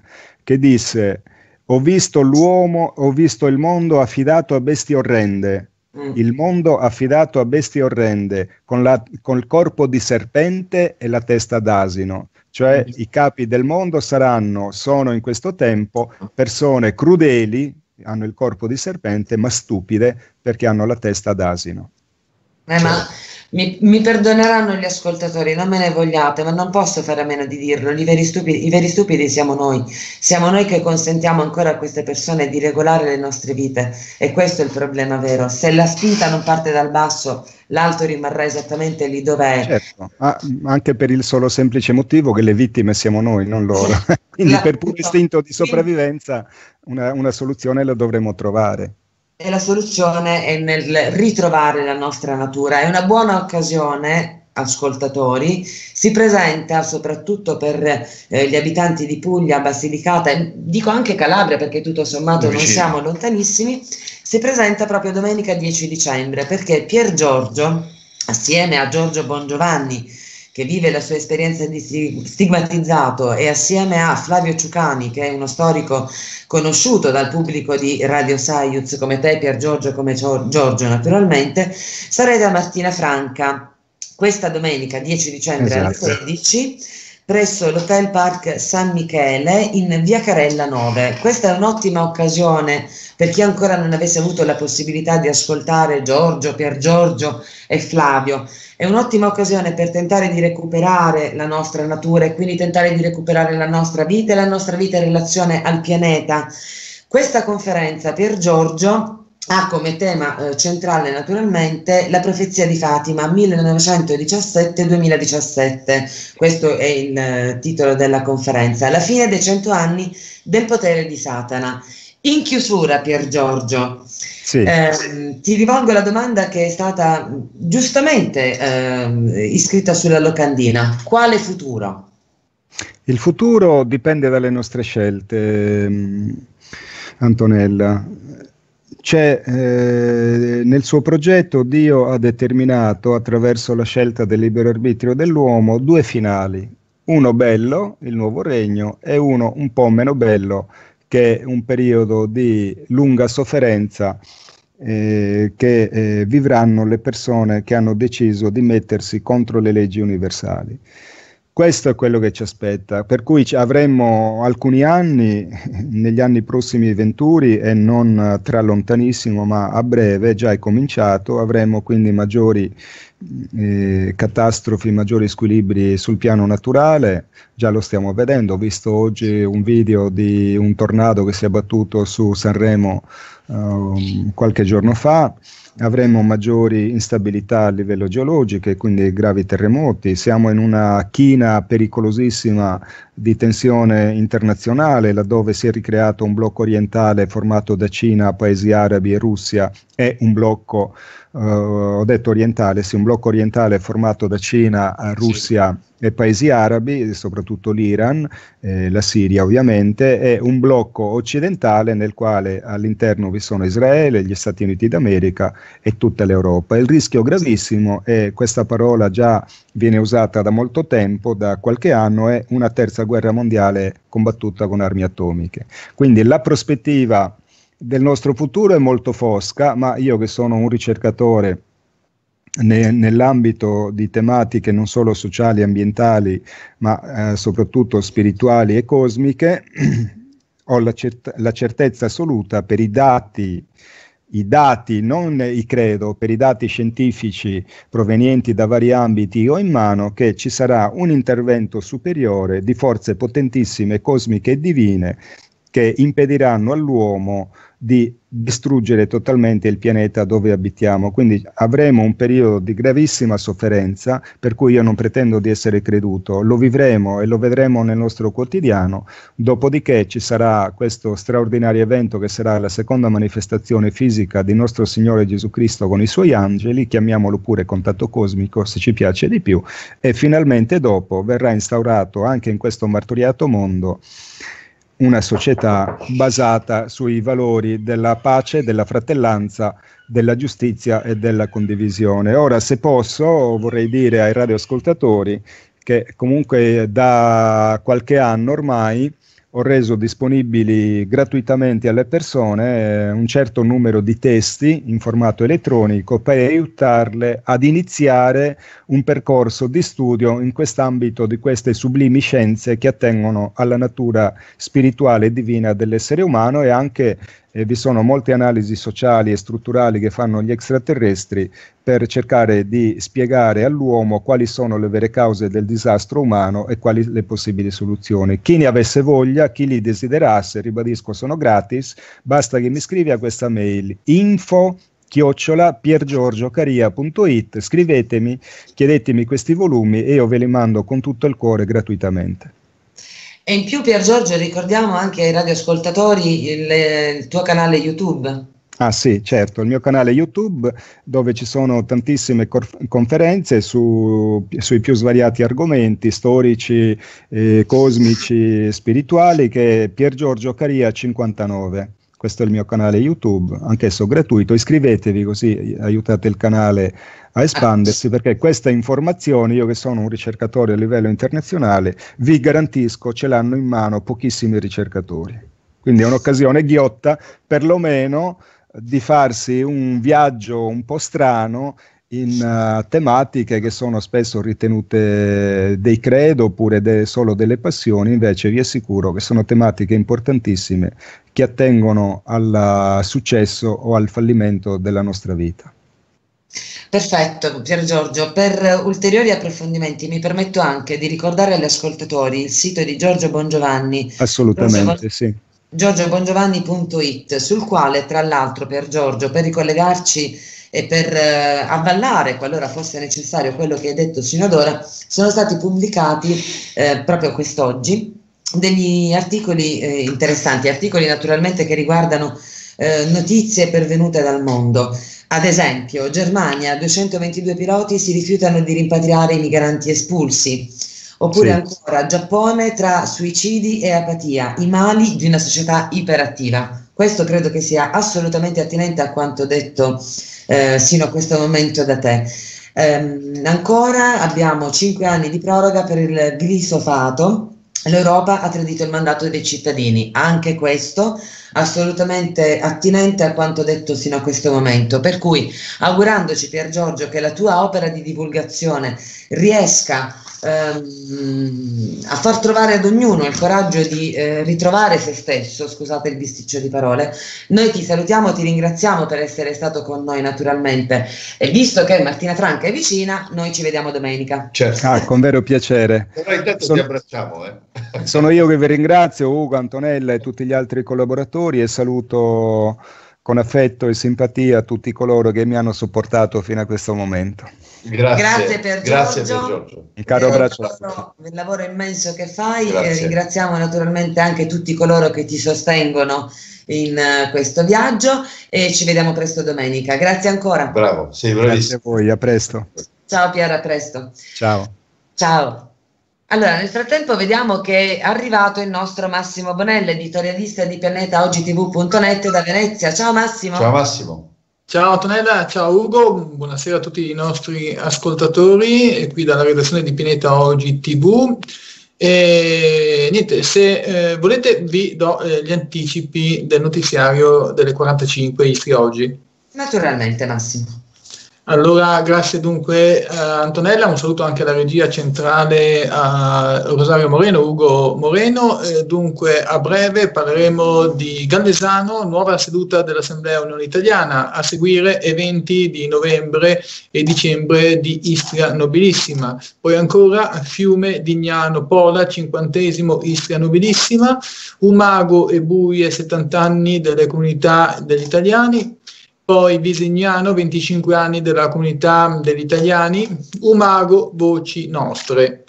che disse ho visto l'uomo, ho visto il mondo affidato a bestie orrende, mm. il mondo affidato a bestie orrende, con, la, con il corpo di serpente e la testa d'asino. Cioè mm. i capi del mondo saranno, sono in questo tempo, persone crudeli, hanno il corpo di serpente, ma stupide perché hanno la testa d'asino. Eh, ma cioè, mi, mi, perdoneranno gli ascoltatori, non me ne vogliate, ma non posso fare a meno di dirlo. Veri stupidi, I veri stupidi siamo noi, siamo noi che consentiamo ancora a queste persone di regolare le nostre vite e questo è il problema vero. Se la spinta non parte dal basso, l'alto rimarrà esattamente lì dove è. Certo, ah, anche per il solo semplice motivo che le vittime siamo noi, non loro. Quindi la, per puro istinto di sopravvivenza una, una soluzione la dovremo trovare e la soluzione è nel ritrovare la nostra natura. È una buona occasione ascoltatori, si presenta soprattutto per eh, gli abitanti di Puglia, Basilicata e dico anche Calabria perché tutto sommato non siamo lontanissimi, si presenta proprio domenica 10 dicembre perché Pier Giorgio, assieme a Giorgio Bongiovanni, che vive la sua esperienza di stigmatizzato e assieme a Flavio Ciucani, che è uno storico conosciuto dal pubblico di Radio Saiuz come te, Pier Giorgio, come Giorgio naturalmente, sarete a Martina Franca questa domenica 10 dicembre esatto. alle 16 presso l'Hotel Park San Michele in via Carella 9. Questa è un'ottima occasione per chi ancora non avesse avuto la possibilità di ascoltare Giorgio, Pier Giorgio e Flavio. È un'ottima occasione per tentare di recuperare la nostra natura e quindi tentare di recuperare la nostra vita e la nostra vita in relazione al pianeta. Questa conferenza, Pier Giorgio, ha come tema eh, centrale naturalmente la profezia di Fatima 1917-2017. Questo è il eh, titolo della conferenza. La fine dei cento anni del potere di Satana. In chiusura, Pier Giorgio, sì. eh, ti rivolgo la domanda che è stata giustamente ehm, iscritta sulla locandina. Quale futuro? Il futuro dipende dalle nostre scelte, ehm, Antonella c'è eh, nel suo progetto Dio ha determinato attraverso la scelta del libero arbitrio dell'uomo due finali, uno bello, il nuovo regno, e uno un po' meno bello, che è un periodo di lunga sofferenza eh, che eh, vivranno le persone che hanno deciso di mettersi contro le leggi universali. Questo è quello che ci aspetta, per cui avremo alcuni anni, negli anni prossimi venturi e non tra lontanissimo, ma a breve, già è cominciato, avremo quindi maggiori eh, catastrofi, maggiori squilibri sul piano naturale, già lo stiamo vedendo, ho visto oggi un video di un tornado che si è abbattuto su Sanremo eh, qualche giorno fa, avremo maggiori instabilità a livello geologico e quindi gravi terremoti, siamo in una china pericolosissima di tensione internazionale laddove si è ricreato un blocco orientale formato da Cina, paesi arabi e Russia e un blocco eh, ho detto orientale, sì, un blocco orientale formato da Cina, eh, Russia sì. e paesi arabi, soprattutto l'Iran, eh, la Siria ovviamente, e un blocco occidentale nel quale all'interno vi sono Israele, gli Stati Uniti d'America e tutta l'Europa. Il rischio gravissimo è questa parola già viene usata da molto tempo, da qualche anno, è una terza guerra mondiale combattuta con armi atomiche. Quindi la prospettiva del nostro futuro è molto fosca, ma io che sono un ricercatore ne, nell'ambito di tematiche non solo sociali e ambientali, ma eh, soprattutto spirituali e cosmiche, ho la, cert- la certezza assoluta per i dati i dati, non i credo, per i dati scientifici provenienti da vari ambiti ho in mano che ci sarà un intervento superiore di forze potentissime, cosmiche e divine che impediranno all'uomo di distruggere totalmente il pianeta dove abitiamo. Quindi avremo un periodo di gravissima sofferenza, per cui io non pretendo di essere creduto, lo vivremo e lo vedremo nel nostro quotidiano, dopodiché ci sarà questo straordinario evento che sarà la seconda manifestazione fisica di nostro Signore Gesù Cristo con i suoi angeli, chiamiamolo pure contatto cosmico se ci piace di più, e finalmente dopo verrà instaurato anche in questo martoriato mondo una società basata sui valori della pace, della fratellanza, della giustizia e della condivisione. Ora, se posso, vorrei dire ai radioascoltatori che comunque da qualche anno ormai ho reso disponibili gratuitamente alle persone eh, un certo numero di testi in formato elettronico per aiutarle ad iniziare un percorso di studio in quest'ambito di queste sublimi scienze che attengono alla natura spirituale e divina dell'essere umano e anche eh, vi sono molte analisi sociali e strutturali che fanno gli extraterrestri per cercare di spiegare all'uomo quali sono le vere cause del disastro umano e quali le possibili soluzioni. Chi ne avesse voglia, chi li desiderasse, ribadisco, sono gratis, basta che mi scrivi a questa mail info chiocciola piergiorgiocaria.it scrivetemi, chiedetemi questi volumi e io ve li mando con tutto il cuore gratuitamente. E in più Pier Giorgio ricordiamo anche ai radioascoltatori il, il tuo canale YouTube. Ah sì, certo, il mio canale YouTube dove ci sono tantissime conferenze su, sui più svariati argomenti storici, eh, cosmici, spirituali che è Pier Giorgio Caria 59 questo è il mio canale YouTube, anch'esso gratuito, iscrivetevi così aiutate il canale a espandersi ah, perché questa informazione, io che sono un ricercatore a livello internazionale, vi garantisco ce l'hanno in mano pochissimi ricercatori. Quindi è un'occasione ghiotta perlomeno di farsi un viaggio un po' strano in uh, tematiche che sono spesso ritenute dei credo oppure de- solo delle passioni, invece vi assicuro che sono tematiche importantissime che attengono al successo o al fallimento della nostra vita. Perfetto, Pier Giorgio. Per ulteriori approfondimenti mi permetto anche di ricordare agli ascoltatori il sito di Giorgio Bongiovanni. Assolutamente, sì. giorgiobongiovanni.it, sul quale tra l'altro Pier Giorgio, per ricollegarci e per eh, avvallare, qualora fosse necessario, quello che hai detto sino ad ora, sono stati pubblicati eh, proprio quest'oggi degli articoli eh, interessanti, articoli naturalmente che riguardano eh, notizie pervenute dal mondo. Ad esempio, Germania, 222 piloti si rifiutano di rimpatriare i migranti espulsi. Oppure sì. ancora, Giappone tra suicidi e apatia, i mali di una società iperattiva. Questo credo che sia assolutamente attinente a quanto detto eh, sino a questo momento da te. Ehm, ancora abbiamo 5 anni di proroga per il glisofato, L'Europa ha tradito il mandato dei cittadini, anche questo assolutamente attinente a quanto detto sino a questo momento. Per cui augurandoci Pier Giorgio che la tua opera di divulgazione riesca ehm, a far trovare ad ognuno il coraggio di eh, ritrovare se stesso, scusate il bisticcio di parole, noi ti salutiamo, ti ringraziamo per essere stato con noi naturalmente e visto che Martina Franca è vicina, noi ci vediamo domenica. Certo. Ah, con vero piacere. Però intanto sono, ti abbracciamo. Eh. Sono io che vi ringrazio, Ugo, Antonella e tutti gli altri collaboratori e saluto con affetto e simpatia a tutti coloro che mi hanno sopportato fino a questo momento. Grazie, grazie per, grazie Giorgio. per Giorgio. Un caro abbraccio. Per il lavoro immenso che fai grazie. e ringraziamo naturalmente anche tutti coloro che ti sostengono in eh, questo viaggio e ci vediamo presto domenica. Grazie ancora. Bravo, sei bravissimo. Grazie a voi, a presto. Ciao Piera, a presto. Ciao. Ciao. Allora, nel frattempo vediamo che è arrivato il nostro Massimo Bonello, editorialista di pianetaogitv.net da Venezia. Ciao Massimo. Ciao Massimo. Ciao Antonella, ciao Ugo, buonasera a tutti i nostri ascoltatori qui dalla redazione di Pianeta Oggi TV. E, niente, se eh, volete vi do eh, gli anticipi del notiziario delle 45 Istri oggi. Naturalmente Massimo. Allora, grazie dunque a eh, Antonella, un saluto anche alla regia centrale a Rosario Moreno, Ugo Moreno. Eh, dunque, a breve parleremo di Gallesano, nuova seduta dell'Assemblea Unione Italiana, a seguire eventi di novembre e dicembre di Istria Nobilissima. Poi ancora a Fiume, Dignano, Pola, cinquantesimo Istria Nobilissima, Umago e Buie, 70 anni delle comunità degli italiani, poi Visignano, 25 anni della comunità degli italiani, Umago, voci nostre.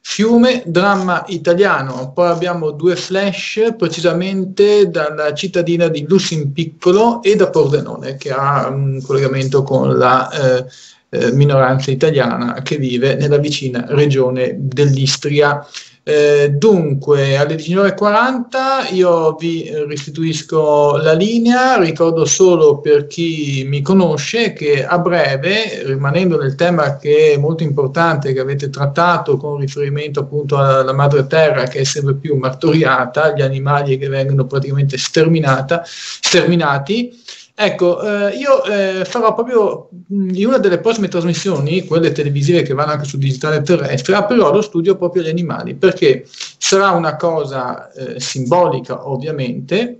Fiume, dramma italiano. Poi abbiamo due flash precisamente dalla cittadina di Lussin Piccolo e da Pordenone, che ha un collegamento con la eh, eh minoranza italiana che vive nella vicina regione dell'Istria. Eh, dunque, alle 19.40 io vi restituisco la linea, ricordo solo per chi mi conosce che a breve, rimanendo nel tema che è molto importante, che avete trattato con riferimento appunto alla madre terra che è sempre più martoriata, gli animali che vengono praticamente sterminati, Ecco, eh, io eh, farò proprio in una delle prossime trasmissioni, quelle televisive che vanno anche su digitale terrestre, aprirò lo studio proprio agli animali, perché sarà una cosa eh, simbolica ovviamente,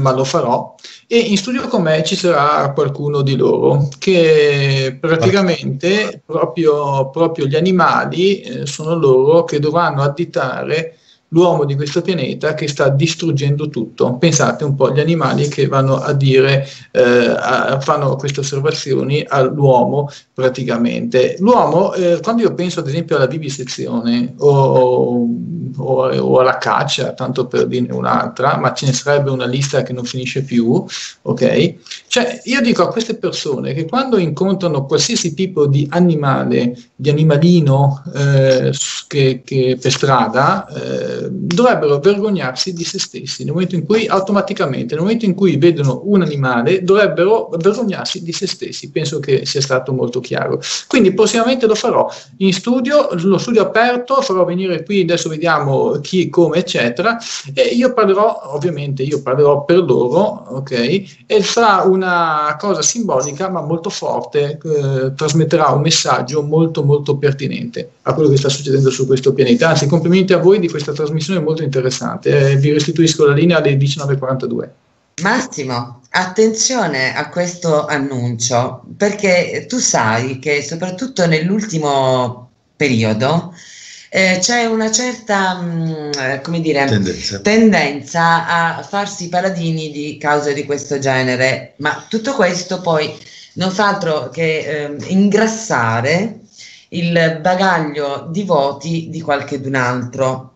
ma lo farò. E in studio con me ci sarà qualcuno di loro che praticamente proprio, proprio gli animali eh, sono loro che dovranno additare l'uomo di questo pianeta che sta distruggendo tutto. Pensate un po' agli animali che vanno a dire, eh, a, fanno queste osservazioni all'uomo praticamente. L'uomo, eh, quando io penso ad esempio alla vivisezione o, o, o, alla caccia, tanto per dire un'altra, ma ce ne sarebbe una lista che non finisce più, ok? Cioè, io dico a queste persone che quando incontrano qualsiasi tipo di animale, di animalino eh, che, che, per strada, eh, dovrebbero vergognarsi di se stessi, nel momento in cui automaticamente, nel momento in cui vedono un animale, dovrebbero vergognarsi di se stessi. Penso che sia stato molto chiaro. Quindi prossimamente lo farò in studio, lo studio aperto, farò venire qui, adesso vediamo chi, come, eccetera, e io parlerò, ovviamente io parlerò per loro, ok? E sarà una una cosa simbolica ma molto forte, eh, trasmetterà un messaggio molto molto pertinente a quello che sta succedendo su questo pianeta. Anzi, complimenti a voi di questa trasmissione molto interessante. Eh, vi restituisco la linea alle 19.42. Massimo, attenzione a questo annuncio perché tu sai che soprattutto nell'ultimo periodo eh, c'è una certa mh, mm, eh, come dire, tendenza. tendenza a farsi paladini di cause di questo genere, ma tutto questo poi non fa altro che eh, ingrassare il bagaglio di voti di qualchedun altro.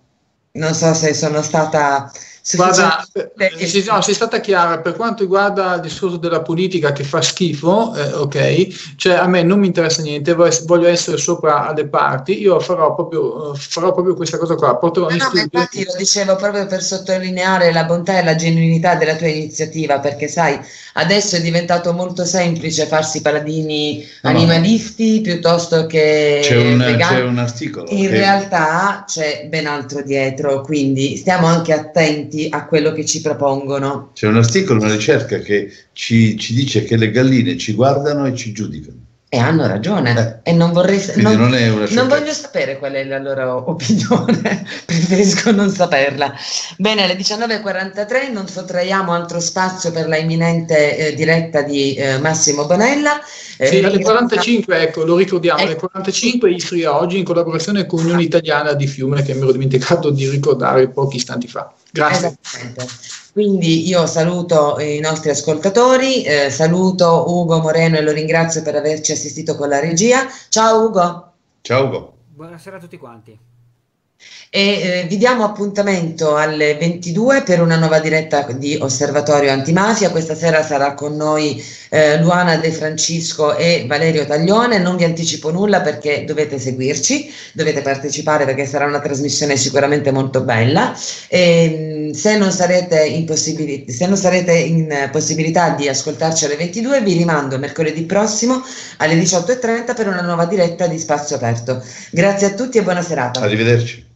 Non so se sono stata Guarda, eh, eh, eh, sì, no, sei stata chiara, per quanto riguarda il discorso della politica che fa schifo, eh, ok, cioè a me non mi interessa niente, voglio essere sopra alle parti, io farò proprio, farò proprio questa cosa qua, porterò no, in no, Infatti lo dicevo proprio per sottolineare la bontà e la genuinità della tua iniziativa, perché sai, adesso è diventato molto semplice farsi paladini no, animalisti piuttosto che c'è un, C'è un articolo. In che... realtà c'è ben altro dietro, quindi stiamo anche attenti aderenti a quello che ci propongono. C'è un articolo, una ricerca che ci, ci dice che le galline ci guardano e ci giudicano. E hanno ragione. Eh, e non vorrei non, non, non, voglio sapere qual è la loro opinione, preferisco non saperla. Bene, alle 19.43 non sottraiamo altro spazio per la imminente eh, diretta di eh, Massimo Bonella. Eh, sì, alle 45, ecco, lo ricordiamo, alle 45 ecco. Istria oggi in collaborazione con Unione Italiana di Fiume, che mi ero dimenticato di ricordare pochi istanti fa. Grazie. Quindi io saluto eh, i nostri ascoltatori, eh, saluto Ugo Moreno e lo ringrazio per averci assistito con la regia. Ciao Ugo. Ciao Ugo. Buonasera a tutti quanti. E eh, vi diamo appuntamento alle 22 per una nuova diretta di Osservatorio Antimafia. Questa sera sarà con noi eh, Luana De Francisco e Valerio Taglione. Non vi anticipo nulla perché dovete seguirci, dovete partecipare perché sarà una trasmissione sicuramente molto bella. E, ehm, se non sarete, in, possibili- se non sarete in possibilità di ascoltarci alle 22, vi rimando mercoledì prossimo alle 18.30 per una nuova diretta di Spazio Aperto. Grazie a tutti e buona serata. Arrivederci.